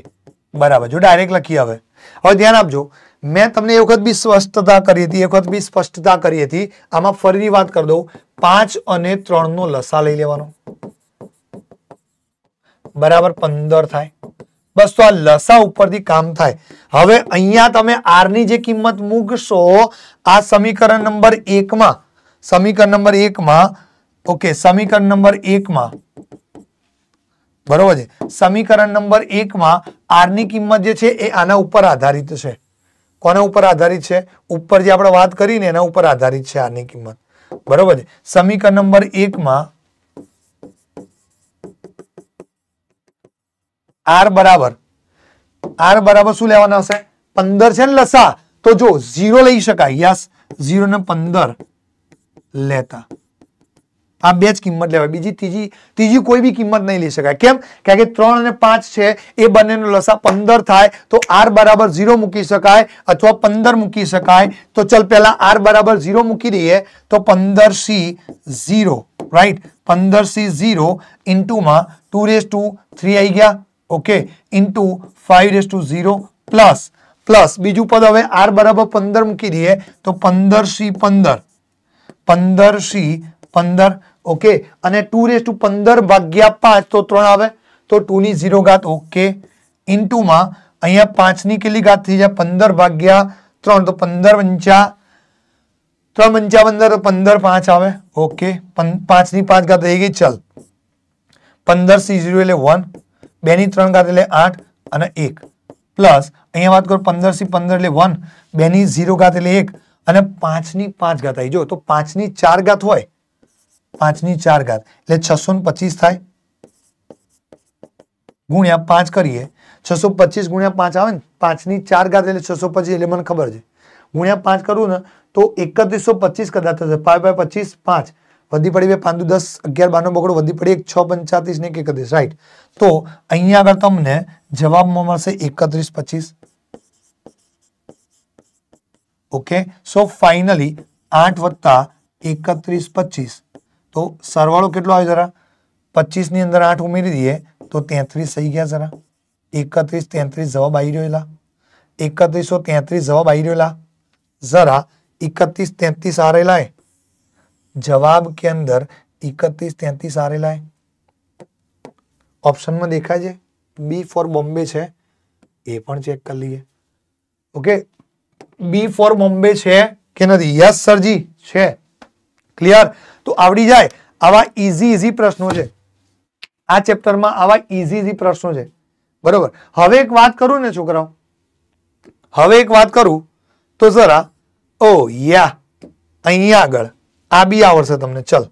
બરાબર જો ડાયરેક્ટ લખી હવે હવે ધ્યાન આપજો મે તમને એ વખત બી સ્પષ્ટતા કરી હતી એ વખત બી સ્પષ્ટતા કરી હતી આમાં ફરી વાત કર દો 5 અને 3 નો લસા લઈ લેવાનો બરાબર 15 થાય બસ તો આ લસા ઉપરથી કામ થાય હવે અહીંયા તમે r ની જે કિંમત મુકશો આ સમીકરણ નંબર 1 માં સમીકરણ નંબર 1 માં ઓકે સમીકરણ નંબર 1 માં બરાબર છે સમીકરણ નંબર 1 માં r ની કિંમત જે છે એ આના ઉપર આધારિત છે को आधारित है उपर जो आप बात आधारित है आ किमत बराबर समीकरण नंबर एक में आर बराबर आर बराबर शू ले पंदर लसा तो जो जीरो लाइ सकता जीरो ने पंदर लेता આ બે જ કિંમત લેવાય બીજી ત્રીજી ત્રીજી કોઈ બી કિંમત નહીં લઈ શકાય કેમ કારણ કે ત્રણ અને પાંચ છે એ બંનેનો લસા પંદર થાય તો આર બરાબર ઝીરો મૂકી શકાય અથવા પંદર મૂકી શકાય તો ચલ પહેલા આર બરાબર ઝીરો મૂકી દઈએ તો પંદર સી ઝીરો રાઈટ પંદર સી ઝીરો ઇન્ટુમાં ટુ રેસ ટુ થ્રી આવી ગયા okay into five raise to zero plus plus બીજું પદ હવે આર બરાબર પંદર મૂકી દઈએ તો પંદર સી પંદર પંદર સી પંદર ઓકે અને ટુ રેસ ટુ પંદર ભાગ્યા પાંચ તો ત્રણ આવે તો ટુની ઝીરો ઘાત ઓકે ઇન્ટુમાં અહીંયા પાંચની કેટલી ઘાત થઈ જાય પંદર ભાગ્યા ત્રણ તો પંદર પંચા ત્રણ પંચા પંદર તો પંદર પાંચ આવે ઓકે પાંચની પાંચ ઘાત થઈ ગઈ ચલ પંદર સી ઝીરો એટલે વન બેની ત્રણ ઘાત એટલે આઠ અને એક પ્લસ અહીંયા વાત કરો પંદર સી પંદર એટલે વન બેની ઝીરો ઘાત એટલે એક અને પાંચની પાંચ ઘાત આવી જો તો પાંચની ચાર ઘાત હોય 5 * 4 घात એટલે 625 થાય * 5 करिए 625 * 5 આવે ને 5 ની 4 घात એટલે 625 એટલે મને ખબર છે * 5 करू ना તો 3125 કદા થાશે 5 * 5 = 25 વધી પડી બે પાંદુ 10 11 12 નો બગડો વધી પડી 6 35 ને એક એક દે 60 તો અહીંયા अगर तुमने जवाब में आंसर 3125 ओके सो फाइनली 8 + 3125 तो सरवाड़ो के जरा पच्चीस अंदर आठ उमरी दिए तो तेतरीस सही गया जरा एकत्रीस जवाब आई रहेला एकत्रो जवाब आई रहेला जरा इकतीस तैतीस आ रहेला है जवाब के अंदर इकतीस तैतीस आ रहेला है ऑप्शन में देखा जाए बी फॉर बॉम्बे छे ये चेक कर लिए ओके बी फॉर बॉम्बे छे के नहीं यस सर जी छे क्लियर તો આવડી જાય આવા ઈઝી ઈઝી પ્રશ્નો છે આ ચેપ્ટરમાં આવા ઈઝી ઈઝી પ્રશ્નો છે બરોબર હવે એક વાત કરું ને છોકરાઓ હવે એક વાત કરું તો જરા ઓયા અહીંયા આગળ આ બી આવર્ષે તમને ચાલ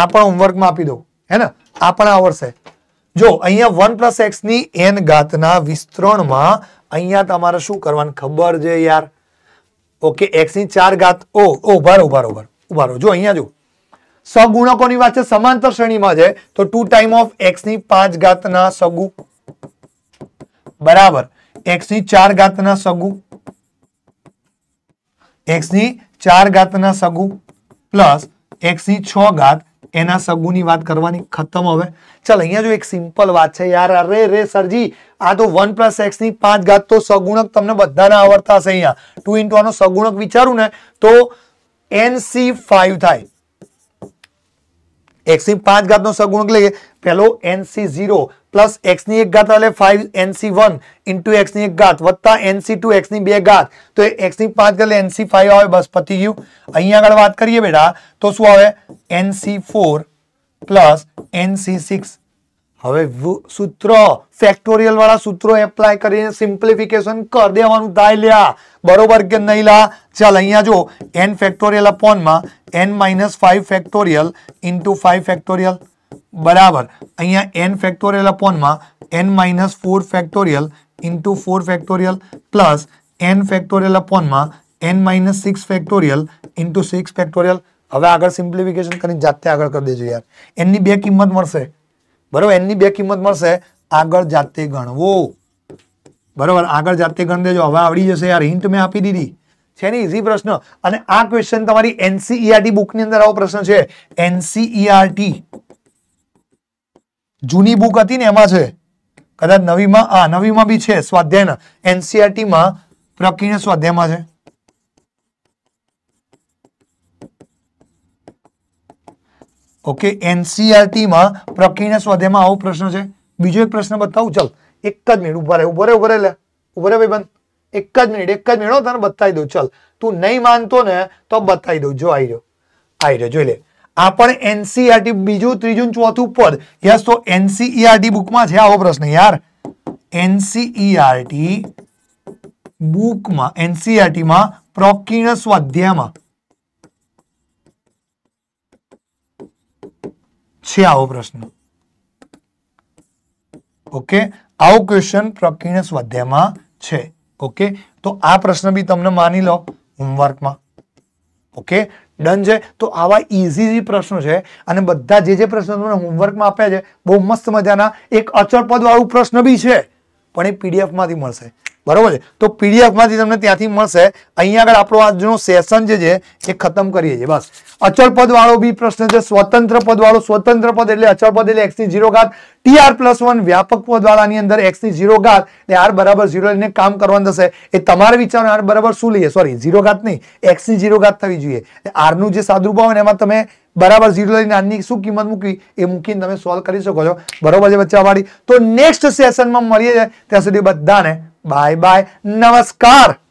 આ પણ હોમવર્ક માં આપી દો હે ને આ પણ આવર્ષે જો અહીંયા 1 + x ની n ઘાત ના વિસ્તરણ માં અહીંયા તમારે શું કરવાનું ખબર છે યાર ઓકે x ની 4 ઘાત ઓ ઉભારો ઉભારો ઉભારો જો અહીંયા જો सौ गुणकों की सामांतर श्रेणी में है तो टू टाइम ऑफ एक्स पांच घातना सगु बराबर एक्स चार घातना सगु एक्स चार घातना सगु प्लस एक्स छात एना सगु खत्म हम चल अहो एक सीम्पल बात है यार अरे रे सर जी आ तो वन प्लस एक्स पांच घात तो सगुणक तक बदा ने आवड़ता हे अ टू इंटू आगुणक विचारू ने तो एन सी फाइव थे એક્સની પાંચ ઘાતનો સગુણક લઈએ પહેલો એનસી ઝીરો પ્લસ એક્સની એક ઘાત એટલે ફાઈવ એનસી વન ઇન્ટુ એક્સની એક ઘાત વત્તા એનસી ટુ એક્સની બે ઘાત તો એ એક્સની પાંચ એટલે એનસી ફાઈવ આવે બસ પતી ગયું અહીંયા આગળ વાત કરીએ બેટા તો શું આવે NC four plus NC six અવે નું સૂત્ર ફેક્ટોરિયલ વાળા સૂત્ર ઓપ્લાય કરીને સિમ્પ્લિફિકેશન કર દેવાનું થાય લ્યા બરોબર કે નહીં લા ચાલ અહિયાં જો n ફેક્ટોરિયલ अपॉन માં n - 5 ફેક્ટોરિયલ * 5 ફેક્ટોરિયલ = અહિયાં n ફેક્ટોરિયલ अपॉन માં n - 4 factorial * 4 factorial + n factorial upon માં n - 6 ફેક્ટોરિયલ * 6 ફેક્ટોરિયલ હવે આગળ સિમ્પ્લિફિકેશન કરીને જાતે આગળ કર દેજો યાર n ની બે કિંમત મળશે બરોબર એની બે કિંમત મળશે આગળ જાતે ગણવો બરાબર આગળ જાતે ગણ દેજો હવે આવડી જશે યાર હિન્ટ મેં આપી દીધી છે ને ઇઝી પ્રશ્ન અને આ ક્વેશ્ચન તમારી એનસીઈઆરટી બુકની e અંદર આવો પ્રશ્ન છે એનસીઈઆરટી e જૂની બુક હતી ને એમાં છે કદાચ નવીમાં આ નવીમાં બી છે સ્વાધ્યાયના એનસીઆરટીમાં e પ્રકીણ સ્વાધ્યાયમાં છે ઓકે એનસીઆરટીમાં e પ્રકીર્ણ સ્વાધ્યાયમાં આવો પ્રશ્ન છે બીજો એક પ્રશ્ન બતાવું ચાલ એક જ મિનિટ ઉભા રહે ઉભા રહે ઉભા રહે ઉભા રહે ભાઈ બંધ એક જ મિનિટ એક જ મિનિટ તને બતાવી દઉં ચાલ તું નહીં માનતો ને તો બતાવી દઉં જો આવી રહ્યો આવી રહ્યો જોઈ લે આ પણ એનસીઆરટી e બીજું ત્રીજું ચોથું પદ યસ તો એનસીઈઆરટી બુકમાં e છે આવો પ્રશ્ન યાર એનસીઈઆરટી બુકમાં એનસીઆરટીમાં પ્રકીર્ણ સ્વાધ્યાયમાં છે આવો પ્રશ્ન ઓકે આવો ક્વેશ્ચન પ્રકીર્ણ સ્વાધ્યાયમાં છે ઓકે તો આ પ્રશ્ન બી તમને માની લો હોમવર્કમાં ઓકે ડન છે તો આવા ઇઝી પ્રશ્નો છે અને બધા જે જે પ્રશ્નો તમને હોમવર્કમાં આપ્યા છે બહુ મસ્ત મજાના એક અચળપદ પદવાળું પ્રશ્ન બી છે પણ એ પીડીએફમાંથી મળશે બરાબર એટલે તો પીડીએફ માંથી તમને ત્યાંથી મળશે અહીંયા આગળ આપણો આજનો સેશન જે છે એ ખતમ કરીએ જે બસ અચળ પદ વાળો બી પ્રશ્ન છે સ્વતંત્ર પદ વાળો સ્વતંત્ર પદ એટલે અચળ પદ એટલે x ની 0 ઘાત ટr + 1 વ્યાપક પદ વાળાની અંદર x ની 0 ઘાત ને r = 0 લઈને કામ કરવાનું થશે એ તમારે વિચારવાનું r = શું લઈએ સોરી 0 ઘાત નહીં x ની 0 ઘાત થવી જોઈએ એટલે r નું જે સાદુ રૂપ હોય ને માં તમે બરાબર 0 લઈને આની શું કિંમત મૂકી એ મૂકીને તમે સોલ્વ કરી શકો છો બરાબર છે બચ્ચા વાળી તો નેક્સ્ટ સેશનમાં મળીએ ત્યાં સુધી બધાને बाय बाय नमस्कार